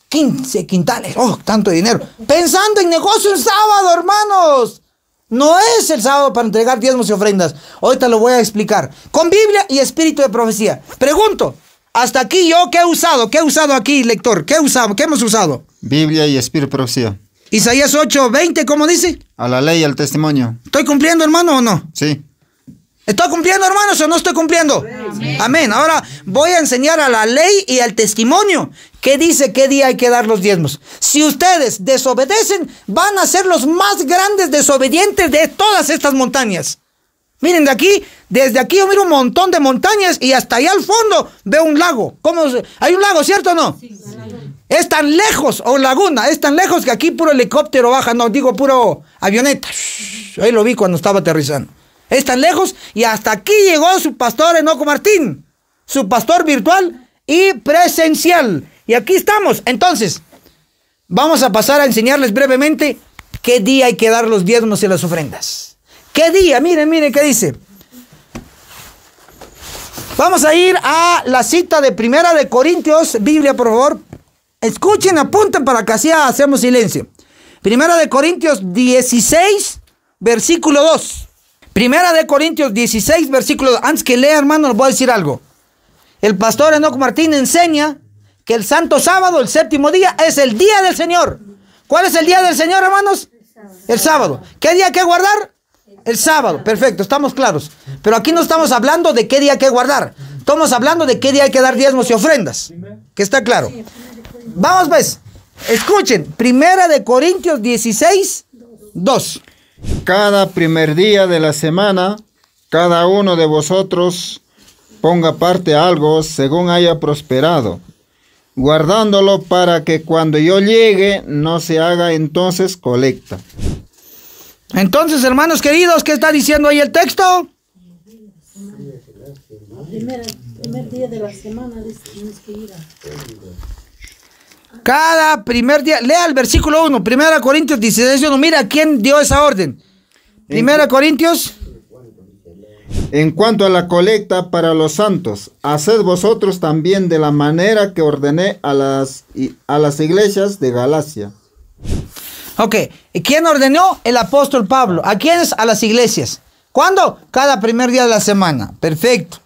15 quintales. Oh, tanto dinero. Pensando en negocio en sábado, hermanos. No es el sábado para entregar diezmos y ofrendas. Ahorita lo voy a explicar. Con Biblia y espíritu de profecía. Pregunto, hasta aquí yo, ¿qué he usado? ¿Qué he usado aquí, lector? ¿Qué hemos usado? Biblia y espíritu profecía. Isaías 8, 20, ¿cómo dice? A la ley y al testimonio. ¿Estoy cumpliendo, hermano, o no? Sí. ¿Estoy cumpliendo, hermanos, o no estoy cumpliendo? Amén. Ahora voy a enseñar a la ley y al testimonio que dice qué día hay que dar los diezmos. Si ustedes desobedecen, van a ser los más grandes desobedientes de todas estas montañas. Miren, de aquí, desde aquí yo miro un montón de montañas y hasta ahí al fondo veo un lago. ¿Cómo? Hay un lago, ¿cierto o no? Es tan lejos, o Laguna, es tan lejos que aquí puro helicóptero baja, no, digo puro avioneta. ahí lo vi cuando estaba aterrizando. Es tan lejos y hasta aquí llegó su pastor Enoco Martín, su pastor virtual y presencial. Y aquí estamos. Entonces, vamos a pasar a enseñarles brevemente qué día hay que dar los diezmos y las ofrendas. ¿Qué día? Miren, miren qué dice. Vamos a ir a la cita de Primera de Corintios, Biblia, por favor, Escuchen, apunten para que así hacemos silencio. Primera de Corintios 16, versículo 2. Primera de Corintios 16, versículo 2. Antes que lea, hermanos, les voy a decir algo. El pastor Enoch Martín enseña que el santo sábado, el séptimo día, es el día del Señor. ¿Cuál es el día del Señor, hermanos? El sábado. ¿Qué día hay que guardar? El sábado. Perfecto, estamos claros. Pero aquí no estamos hablando de qué día hay que guardar. Estamos hablando de qué día hay que dar diezmos y ofrendas. ¿Que está claro? Vamos pues, escuchen, Primera de Corintios 16, 2. Cada primer día de la semana, cada uno de vosotros ponga parte algo según haya prosperado, guardándolo para que cuando yo llegue no se haga entonces colecta. Entonces, hermanos queridos, ¿qué está diciendo ahí el texto? Primer, primer día de la semana, que ir cada primer día, lea el versículo 1, 1 Corintios 16, Mira quién dio esa orden. 1 Corintios. En cuanto a la colecta para los santos, haced vosotros también de la manera que ordené a las, a las iglesias de Galacia. Ok, ¿quién ordenó? El apóstol Pablo. ¿A quiénes? A las iglesias. ¿Cuándo? Cada primer día de la semana. Perfecto.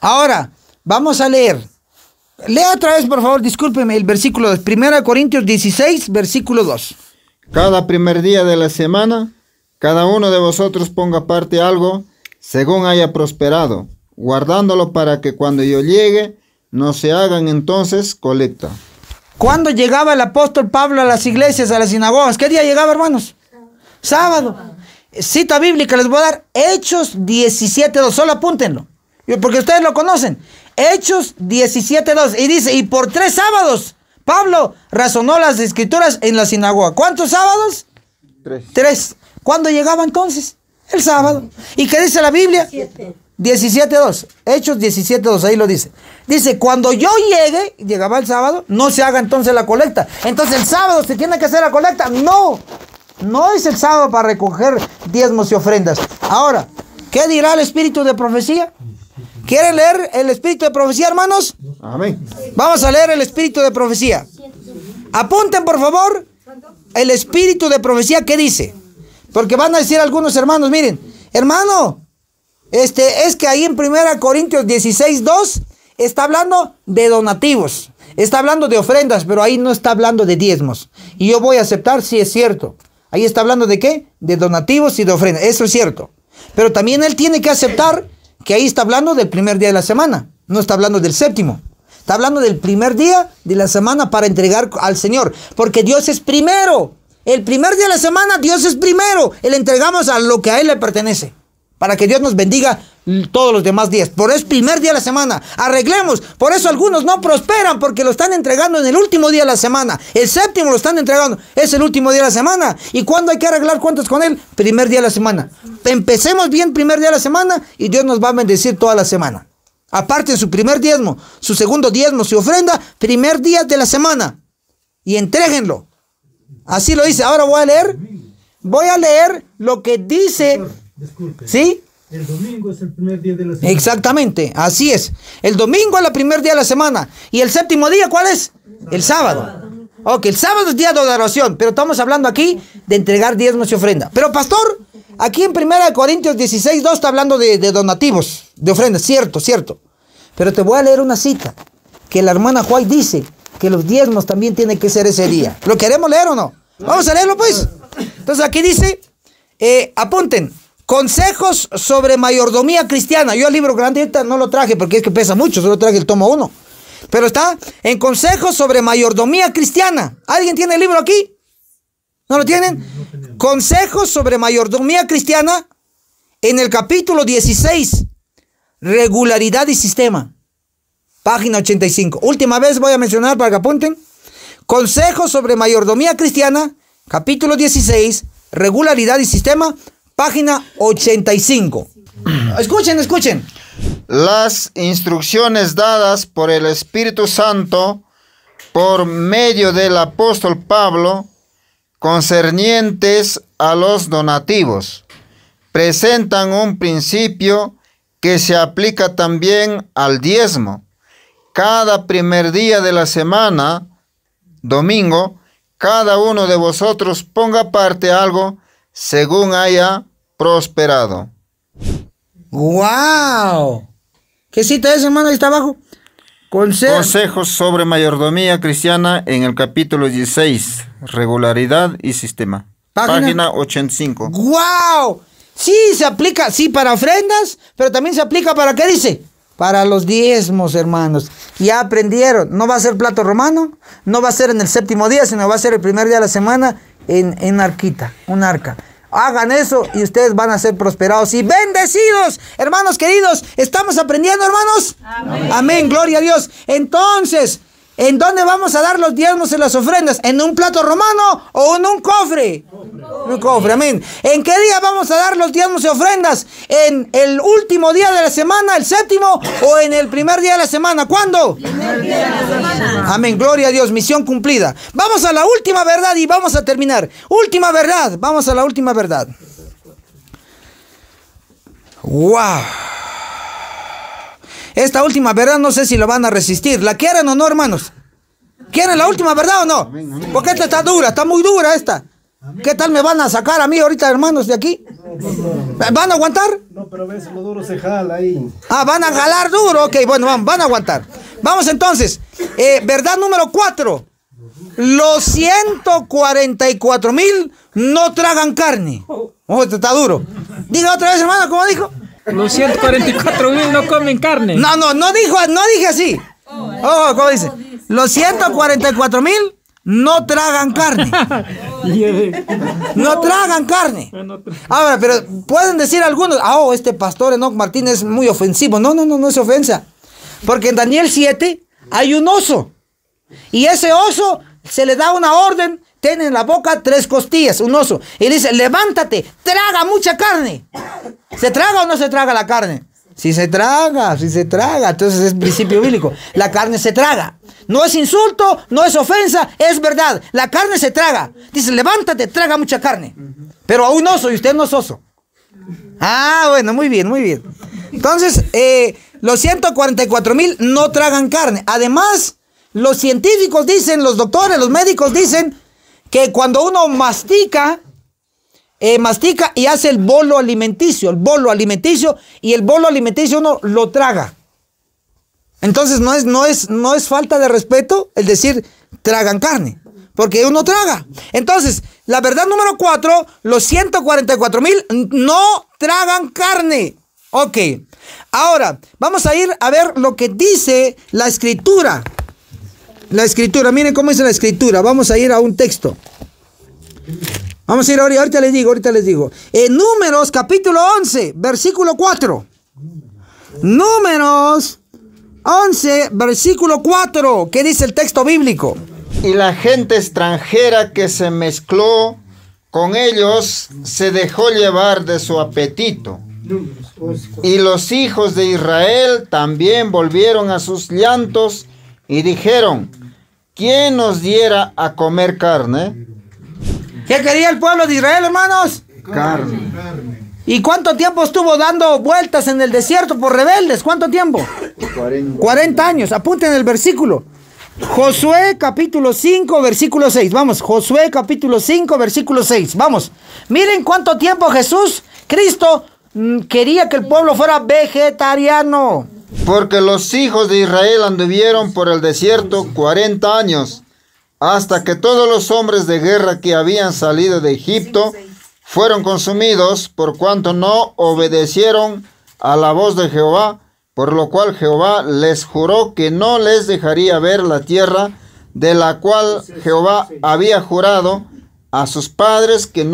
Ahora, vamos a leer Lea otra vez, por favor, discúlpeme, el versículo 2. 1 Corintios 16, versículo 2. Cada primer día de la semana, cada uno de vosotros ponga aparte algo según haya prosperado, guardándolo para que cuando yo llegue no se hagan entonces colecta. ¿Cuándo llegaba el apóstol Pablo a las iglesias, a las sinagogas? ¿Qué día llegaba, hermanos? Sábado. Cita bíblica les voy a dar Hechos 17.2. Solo apúntenlo. Porque ustedes lo conocen. Hechos 17.2. Y dice, y por tres sábados Pablo razonó las escrituras en la sinagoga. ¿Cuántos sábados? Tres. ¿Cuándo llegaba entonces? El sábado. ¿Y qué dice la Biblia? 17.2. Hechos 17.2, ahí lo dice. Dice, cuando yo llegue, llegaba el sábado, no se haga entonces la colecta. Entonces el sábado se tiene que hacer la colecta. No, no es el sábado para recoger diezmos y ofrendas. Ahora, ¿qué dirá el espíritu de profecía? ¿Quieren leer el espíritu de profecía, hermanos? Amén. Vamos a leer el espíritu de profecía. Apunten, por favor, el espíritu de profecía que dice. Porque van a decir algunos hermanos, miren, hermano, este es que ahí en 1 Corintios 16, 2 está hablando de donativos. Está hablando de ofrendas, pero ahí no está hablando de diezmos. Y yo voy a aceptar si es cierto. Ahí está hablando de qué? De donativos y de ofrendas. Eso es cierto. Pero también él tiene que aceptar que ahí está hablando del primer día de la semana, no está hablando del séptimo. Está hablando del primer día de la semana para entregar al Señor, porque Dios es primero. El primer día de la semana Dios es primero. Y le entregamos a lo que a Él le pertenece. Para que Dios nos bendiga todos los demás días. Por eso primer día de la semana. Arreglemos. Por eso algunos no prosperan porque lo están entregando en el último día de la semana. El séptimo lo están entregando. Es el último día de la semana. ¿Y cuándo hay que arreglar cuántos con él? Primer día de la semana. Empecemos bien primer día de la semana y Dios nos va a bendecir toda la semana. Aparte de su primer diezmo, su segundo diezmo, su ofrenda, primer día de la semana. Y entréguenlo. Así lo dice. Ahora voy a leer. Voy a leer lo que dice. Disculpe. ¿Sí? El domingo es el primer día de la semana. Exactamente, así es. El domingo es el primer día de la semana. ¿Y el séptimo día cuál es? El sábado. Ok, el sábado es día de adoración, pero estamos hablando aquí de entregar diezmos y ofrenda. Pero pastor, aquí en 1 Corintios 16, 2 está hablando de, donativos, de ofrendas, cierto, cierto. Pero te voy a leer una cita que la hermana Juárez dice que los diezmos también tienen que ser ese día. ¿Lo queremos leer o no? Vamos a leerlo pues. Entonces aquí dice, eh, apunten, Consejos sobre mayordomía cristiana. Yo el libro grande no lo traje porque es que pesa mucho, solo traje el tomo 1. Pero está en consejos sobre mayordomía cristiana. ¿Alguien tiene el libro aquí? ¿No lo tienen? consejos sobre mayordomía cristiana en el capítulo 16, regularidad y sistema. Página 85. Última vez voy a mencionar para que apunten. Consejos sobre mayordomía cristiana, capítulo 16, regularidad y sistema, página 85. Escuchen, escuchen. Las instrucciones dadas por el Espíritu Santo por medio del apóstol Pablo concernientes a los donativos presentan un principio que se aplica también al diezmo. Cada primer día de la semana, domingo, cada uno de vosotros ponga parte algo según haya prosperado. ¡Wow! ¿Qué cita es, hermano? Ahí está abajo. Consejos sobre mayordomía cristiana en el capítulo 16, regularidad y sistema. Página, 85. ¡Wow! Sí, se aplica, sí, para ofrendas, pero también se aplica para, ¿qué dice? Para los diezmos, hermanos. Ya aprendieron. No va a ser plato romano, no va a ser en el séptimo día, sino va a ser el primer día de la semana en arquita, un arca. Hagan eso y ustedes van a ser prosperados y bendecidos. Hermanos queridos, ¿estamos aprendiendo, hermanos? Amén. gloria a Dios. Entonces, ¿En dónde vamos a dar los diezmos y las ofrendas? ¿En un plato romano o en un cofre? En un cofre, amén. ¿En qué día vamos a dar los diezmos y ofrendas? ¿En el último día de la semana, el séptimo, o en el primer día de la semana? ¿Cuándo? Primer día de la semana. Amén, gloria a Dios, misión cumplida. Vamos a la última verdad y vamos a terminar. Última verdad, vamos a la última verdad. ¡Wow! Esta última verdad no sé si lo van a resistir. ¿La quieren o no, hermanos? ¿Quieren la última verdad o no? Porque esta está dura, está muy dura esta. ¿Qué tal me van a sacar a mí ahorita, hermanos, de aquí? ¿Van a aguantar? No, pero ves, lo duro se jala ahí. Ah, van a jalar duro. Ok, bueno, van, a aguantar. Vamos entonces. Eh, verdad número cuatro Los 144 mil no tragan carne. Oh, este está duro. Diga otra vez, hermano, ¿cómo dijo? Los 144 mil no comen carne. No, no, no dijo, no dije así. Ojo, ¿cómo dice? Los 144 mil no tragan carne. No tragan carne. Ahora, pero pueden decir algunos, ah, oh, este pastor Enoch Martínez es muy ofensivo. No, no, no, no es ofensa. Porque en Daniel 7 hay un oso. Y ese oso se le da una orden tiene en la boca tres costillas, un oso. Y dice, levántate, traga mucha carne. ¿Se traga o no se traga la carne? Si se traga, si se traga. Entonces es principio bíblico. La carne se traga. No es insulto, no es ofensa, es verdad. La carne se traga. Dice, levántate, traga mucha carne. Pero a un oso y usted no es oso. Ah, bueno, muy bien, muy bien. Entonces, eh, los 144 mil no tragan carne. Además, los científicos dicen, los doctores, los médicos dicen que cuando uno mastica, eh, mastica y hace el bolo alimenticio, el bolo alimenticio, y el bolo alimenticio uno lo traga. Entonces no es, no es, no es falta de respeto el decir tragan carne, porque uno traga. Entonces, la verdad número cuatro, los 144 mil no tragan carne. Ok, ahora vamos a ir a ver lo que dice la escritura. La escritura, miren cómo dice la escritura. Vamos a ir a un texto. Vamos a ir ahorita, ahorita les digo, ahorita les digo. En Números capítulo 11, versículo 4. Números 11, versículo 4. ¿Qué dice el texto bíblico? Y la gente extranjera que se mezcló con ellos se dejó llevar de su apetito. Y los hijos de Israel también volvieron a sus llantos y dijeron, ¿quién nos diera a comer carne? ¿Qué quería el pueblo de Israel, hermanos? Carne. ¿Y cuánto tiempo estuvo dando vueltas en el desierto por rebeldes? ¿Cuánto tiempo? 40, 40 años. Apunten el versículo. Josué capítulo 5, versículo 6. Vamos, Josué capítulo 5, versículo 6. Vamos. Miren cuánto tiempo Jesús, Cristo, mm, quería que el pueblo fuera vegetariano. Porque los hijos de Israel anduvieron por el desierto cuarenta años, hasta que todos los hombres de guerra que habían salido de Egipto fueron consumidos por cuanto no obedecieron a la voz de Jehová, por lo cual Jehová les juró que no les dejaría ver la tierra de la cual Jehová había jurado a sus padres que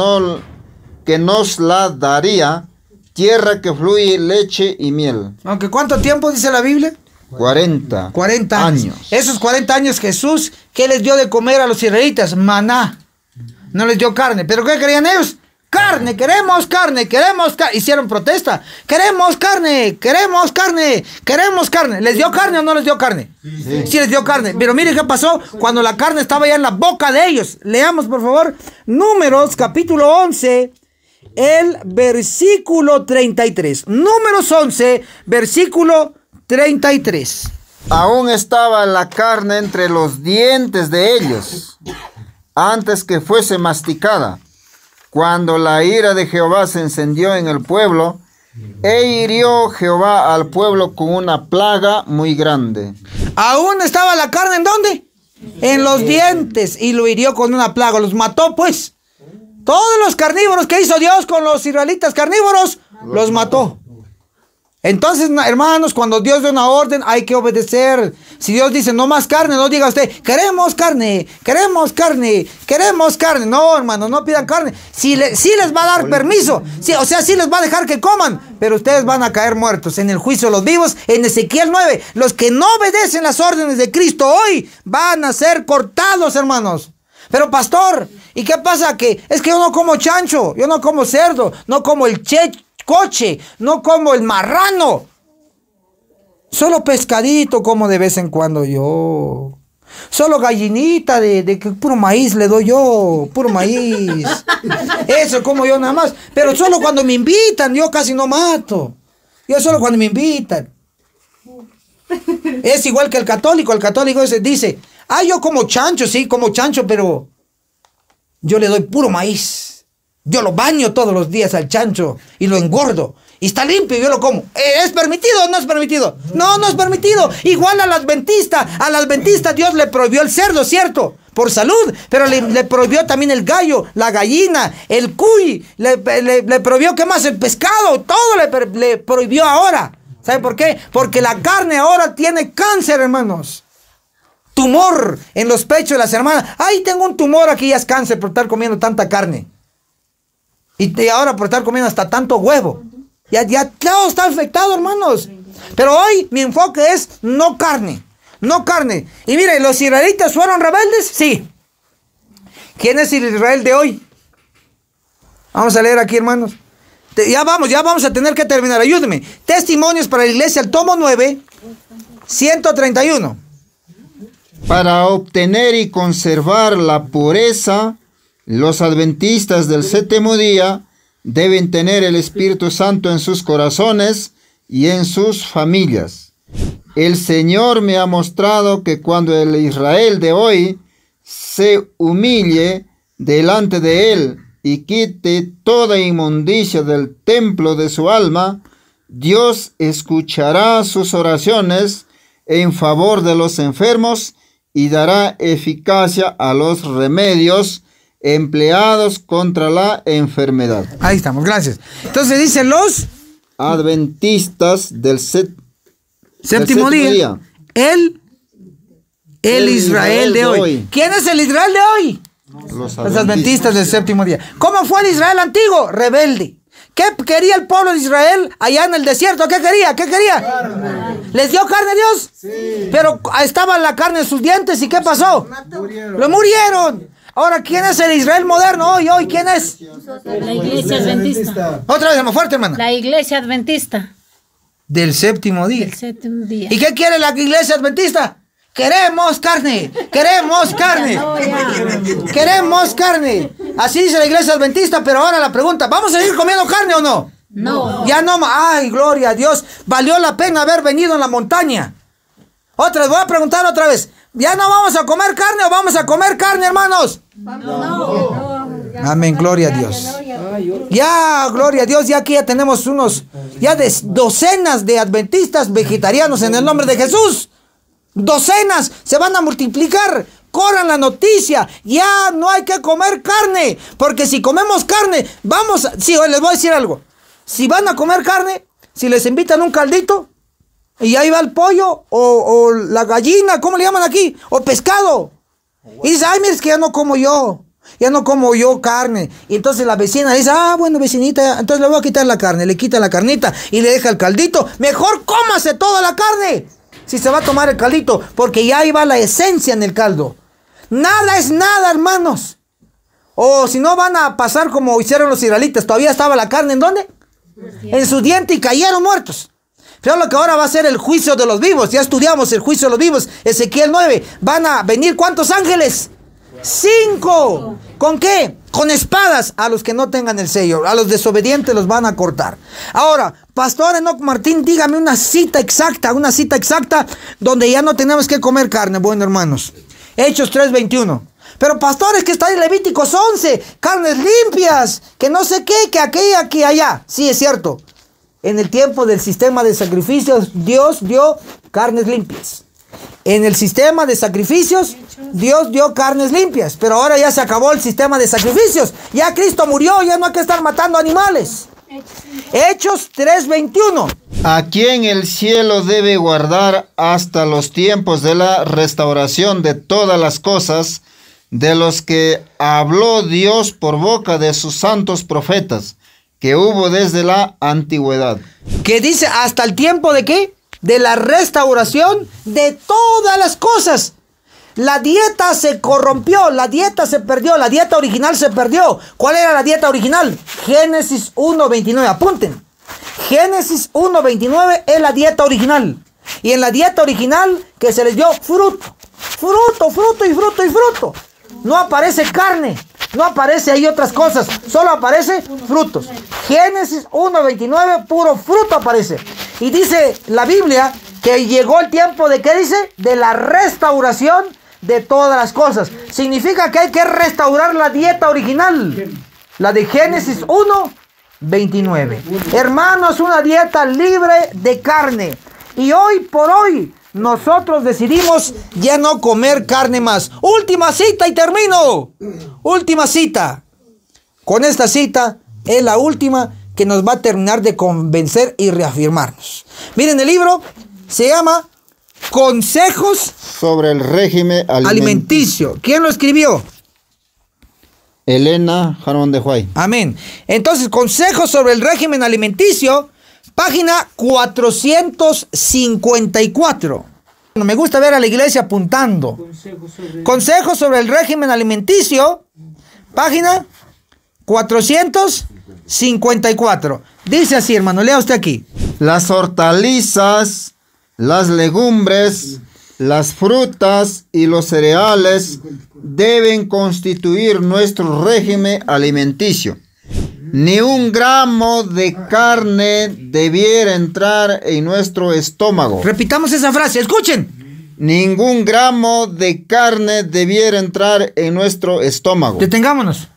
que nos la daría tierra que fluye leche y miel. Aunque cuánto tiempo dice la Biblia? 40. 40 años. Esos 40 años Jesús, ¿qué les dio de comer a los israelitas? Maná. No les dio carne. ¿Pero qué querían ellos? Carne, queremos carne, queremos carne. Hicieron protesta. Queremos carne, queremos carne, queremos carne. ¿Les dio carne o no les dio carne? Sí, sí les dio carne. Pero miren qué pasó cuando la carne estaba ya en la boca de ellos. Leamos por favor Números capítulo 11, el versículo 33. Números 11, versículo 33. Aún estaba la carne entre los dientes de ellos, antes que fuese masticada. Cuando la ira de Jehová se encendió en el pueblo, e hirió Jehová al pueblo con una plaga muy grande. Aún estaba la carne en dónde? En los dientes. Y lo hirió con una plaga. Los mató pues. Todos los carnívoros que hizo Dios con los israelitas carnívoros, los mató. Entonces, hermanos, cuando Dios da una orden, hay que obedecer. Si Dios dice, no más carne, no diga usted, queremos carne, queremos carne, queremos carne. No, hermanos, no pidan carne. Si, les va a dar permiso, o sea, si les va a dejar que coman, pero ustedes van a caer muertos en el juicio de los vivos, en Ezequiel 9. Los que no obedecen las órdenes de Cristo hoy van a ser cortados, hermanos. Pero pastor, ¿y qué pasa? Que es que yo no como chancho, yo no como cerdo, no como el che coche, no como el marrano. Solo pescadito como de vez en cuando yo. Solo gallinita de, puro maíz le doy yo, puro maíz. Eso como yo nada más. Pero solo cuando me invitan, yo casi no mato. Yo solo cuando me invitan. Es igual que el católico. El católico dice, Ah, yo como chancho, sí, como chancho, pero yo le doy puro maíz. Yo lo baño todos los días al chancho y lo engordo. Y está limpio y yo lo como. Eh, ¿Es permitido o no es permitido? No, no es permitido. Igual al adventista. Al adventista Dios le prohibió el cerdo, ¿cierto? Por salud. Pero le, prohibió también el gallo, la gallina, el cuy. Le, le prohibió, ¿qué más? El pescado. Todo le prohibió ahora. ¿Sabe por qué? Porque la carne ahora tiene cáncer, hermanos tumor en los pechos de las hermanas. Ay, tengo un tumor aquí, ya es cáncer por estar comiendo tanta carne. Y, ahora por estar comiendo hasta tanto huevo. Ya, ya todo está afectado, hermanos. Pero hoy mi enfoque es no carne. No carne. Y mire, ¿los israelitas fueron rebeldes? Sí. ¿Quién es Israel de hoy? Vamos a leer aquí, hermanos. ya vamos, ya vamos a tener que terminar. Ayúdeme. Testimonios para la iglesia, el tomo 9, 131. Para obtener y conservar la pureza, los adventistas del séptimo día deben tener el Espíritu Santo en sus corazones y en sus familias. El Señor me ha mostrado que cuando el Israel de hoy se humille delante de Él y quite toda inmundicia del templo de su alma, Dios escuchará sus oraciones en favor de los enfermos y dará eficacia a los remedios empleados contra la enfermedad. Ahí estamos, gracias. Entonces dicen los adventistas del, séptimo, día, El, Israel, de, hoy. ¿Quién es el Israel de hoy? Los adventistas del séptimo día. ¿Cómo fue el Israel antiguo? Rebelde. ¿Qué quería el pueblo de Israel allá en el desierto? ¿Qué quería? ¿Qué quería? ¿Les dio carne a Dios? Sí. Pero estaba la carne en sus dientes y ¿qué pasó? Lo murieron. Ahora, ¿quién es el Israel moderno hoy? hoy ¿Quién es? La iglesia adventista. Otra vez, más fuerte, hermano. La iglesia adventista. Del séptimo día. Del séptimo día. ¿Y qué quiere la iglesia adventista? Queremos carne, queremos carne, queremos carne. Así dice la iglesia adventista, pero ahora la pregunta, ¿vamos a seguir comiendo carne o no? No. Ya no, ay, gloria a Dios, valió la pena haber venido en la montaña. Otra, voy a preguntar otra vez, ¿ya no vamos a comer carne o vamos a comer carne, hermanos? No. Amén, gloria a Dios. Ya, gloria a Dios, ya aquí ya tenemos unos, ya de docenas de adventistas vegetarianos en el nombre de Jesús. Docenas se van a multiplicar. Corran la noticia. Ya no hay que comer carne. Porque si comemos carne, vamos. A... Sí, les voy a decir algo. Si van a comer carne, si les invitan un caldito, y ahí va el pollo, o, la gallina, ¿cómo le llaman aquí? O pescado. Y dice, ay, mira, es que ya no como yo. Ya no como yo carne. Y entonces la vecina dice, ah, bueno, vecinita, entonces le voy a quitar la carne. Le quita la carnita y le deja el caldito. Mejor cómase toda la carne. Si se va a tomar el caldito, porque ya iba la esencia en el caldo. Nada es nada, hermanos. O si no van a pasar como hicieron los israelitas, todavía estaba la carne en dónde? En su diente y cayeron muertos. Pero lo que ahora va a ser el juicio de los vivos. Ya estudiamos el juicio de los vivos. Ezequiel 9. Van a venir cuántos ángeles? Cinco. ¿Con qué? Con espadas. A los que no tengan el sello. A los desobedientes los van a cortar. Ahora, Pastor Enoch Martín, dígame una cita exacta, una cita exacta donde ya no tenemos que comer carne. Bueno, hermanos, Hechos 3:21. Pero pastores que está en Levíticos 11, carnes limpias, que no sé qué, que aquí, aquí, allá. Sí, es cierto. En el tiempo del sistema de sacrificios, Dios dio carnes limpias. En el sistema de sacrificios, Dios dio carnes limpias. Pero ahora ya se acabó el sistema de sacrificios. Ya Cristo murió, ya no hay que estar matando animales. Hechos 3:21. A quien el cielo debe guardar hasta los tiempos de la restauración de todas las cosas de los que habló Dios por boca de sus santos profetas, que hubo desde la antigüedad. ¿Qué dice hasta el tiempo de qué? De la restauración de todas las cosas. La dieta se corrompió, la dieta se perdió, la dieta original se perdió. ¿Cuál era la dieta original? Génesis 1.29, apunten. Génesis 1.29 es la dieta original. Y en la dieta original que se les dio fruto, fruto, fruto y fruto y fruto. No aparece carne, no aparece ahí otras cosas, solo aparece frutos. Génesis 1.29, puro fruto aparece. Y dice la Biblia que llegó el tiempo de, ¿qué dice? De la restauración de todas las cosas. Significa que hay que restaurar la dieta original, la de Génesis 1, 29. Hermanos, una dieta libre de carne. Y hoy por hoy nosotros decidimos ya no comer carne más. Última cita y termino. Última cita. Con esta cita es la última que nos va a terminar de convencer y reafirmarnos. Miren, el libro se llama Consejos sobre el régimen alimenticio. ¿Quién lo escribió? Elena Jarón de Huay. Amén. Entonces, consejos sobre el régimen alimenticio, página 454. Me gusta ver a la iglesia apuntando. consejos sobre el régimen alimenticio, página 454. Dice así, hermano, lea usted aquí. Las hortalizas las legumbres, las frutas y los cereales deben constituir nuestro régimen alimenticio. Ni un gramo de carne debiera entrar en nuestro estómago. Repitamos esa frase, escuchen. Ningún gramo de carne debiera entrar en nuestro estómago. Detengámonos.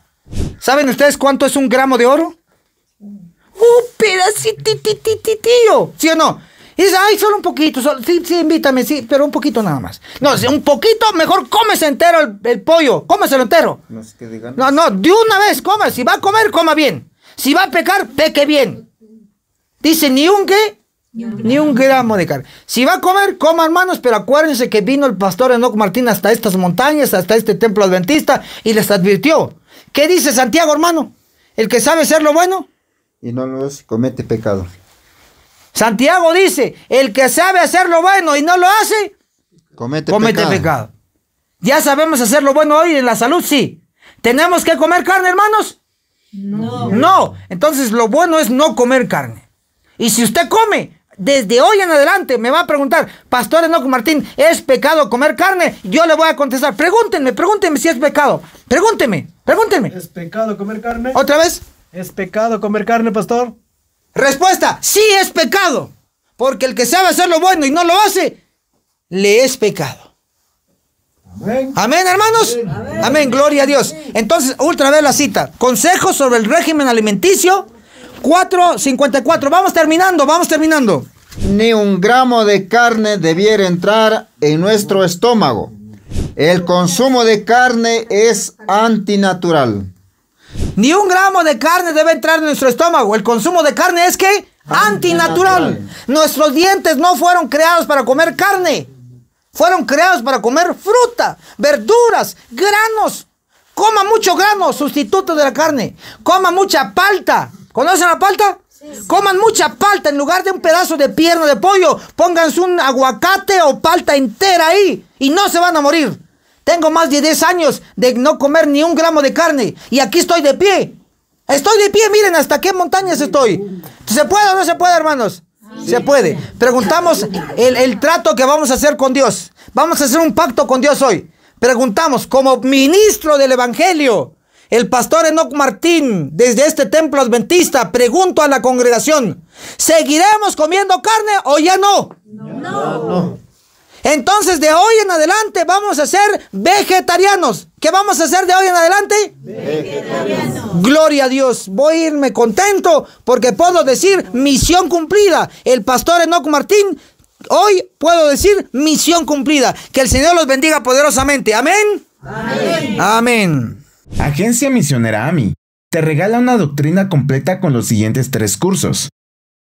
¿Saben ustedes cuánto es un gramo de oro? Un pedacito, ¿sí o no? Y ay, solo un poquito, solo, sí, sí, invítame, sí, pero un poquito nada más. No, un poquito, mejor cómese entero el, pollo, cómeselo entero. No, no, no, de una vez, coma, si va a comer, coma bien. Si va a pecar, peque bien. Dice, ni un que ni un, gramo de carne. Si va a comer, coma hermanos, pero acuérdense que vino el pastor Enoch Martín hasta estas montañas, hasta este templo adventista, y les advirtió. ¿Qué dice Santiago, hermano? El que sabe ser lo bueno. Y no los comete pecado. Santiago dice, el que sabe hacer lo bueno y no lo hace, comete, pecado. ¿Ya sabemos hacer lo bueno hoy en la salud? Sí. ¿Tenemos que comer carne, hermanos? No. No. Entonces lo bueno es no comer carne. Y si usted come, desde hoy en adelante me va a preguntar, Pastor Enoco Martín, ¿es pecado comer carne? Yo le voy a contestar, pregúntenme, pregúntenme si es pecado. Pregúntenme, pregúntenme. ¿Es pecado comer carne? ¿Otra vez? ¿Es pecado comer carne, pastor? Respuesta, sí es pecado. Porque el que sabe hacer lo bueno y no lo hace, le es pecado. Amén, ¿Amén hermanos. Amén. gloria a Dios. Entonces, otra vez la cita. Consejos sobre el régimen alimenticio. 4.54. Vamos terminando, vamos terminando. Ni un gramo de carne debiera entrar en nuestro estómago. El consumo de carne es antinatural. Ni un gramo de carne debe entrar en nuestro estómago. El consumo de carne es que ah, antinatural. Nuestros dientes no fueron creados para comer carne. Fueron creados para comer fruta, verduras, granos. Coma mucho grano, sustituto de la carne. Coma mucha palta. ¿Conocen la palta? Coman mucha palta en lugar de un pedazo de pierna de pollo. Pónganse un aguacate o palta entera ahí y no se van a morir. Tengo más de 10 años de no comer ni un gramo de carne. Y aquí estoy de pie. Estoy de pie, miren hasta qué montañas estoy. ¿Se puede o no se puede, hermanos? Se puede. Preguntamos el, el, trato que vamos a hacer con Dios. Vamos a hacer un pacto con Dios hoy. Preguntamos, como ministro del Evangelio, el pastor Enoch Martín, desde este templo adventista, pregunto a la congregación, ¿seguiremos comiendo carne o ya No. no. no. Entonces, de hoy en adelante vamos a ser vegetarianos. ¿Qué vamos a hacer de hoy en adelante? Vegetarianos. Gloria a Dios. Voy a irme contento porque puedo decir misión cumplida. El pastor Enoc Martín, hoy puedo decir misión cumplida. Que el Señor los bendiga poderosamente. Amén. Amén. Amén. Agencia Misionera AMI te regala una doctrina completa con los siguientes tres cursos.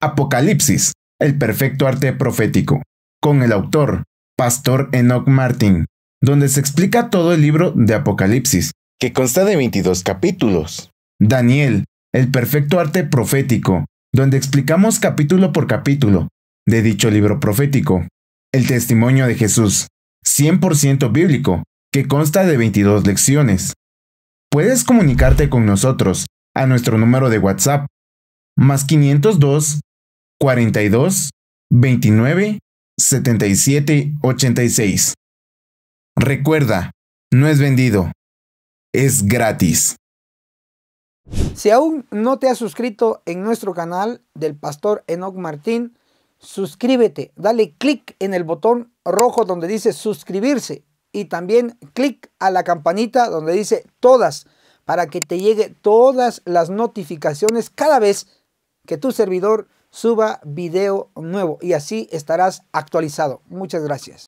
Apocalipsis, el perfecto arte profético, con el autor, Pastor Enoch Martin, donde se explica todo el libro de Apocalipsis, que consta de 22 capítulos. Daniel, el perfecto arte profético, donde explicamos capítulo por capítulo de dicho libro profético. El testimonio de Jesús, 100% bíblico, que consta de 22 lecciones. Puedes comunicarte con nosotros a nuestro número de WhatsApp más 502 42 29 7786. Recuerda, no es vendido, es gratis. Si aún no te has suscrito en nuestro canal del pastor Enoch Martín, suscríbete, dale clic en el botón rojo donde dice suscribirse y también clic a la campanita donde dice todas para que te llegue todas las notificaciones cada vez que tu servidor suba video nuevo y así estarás actualizado. Muchas gracias.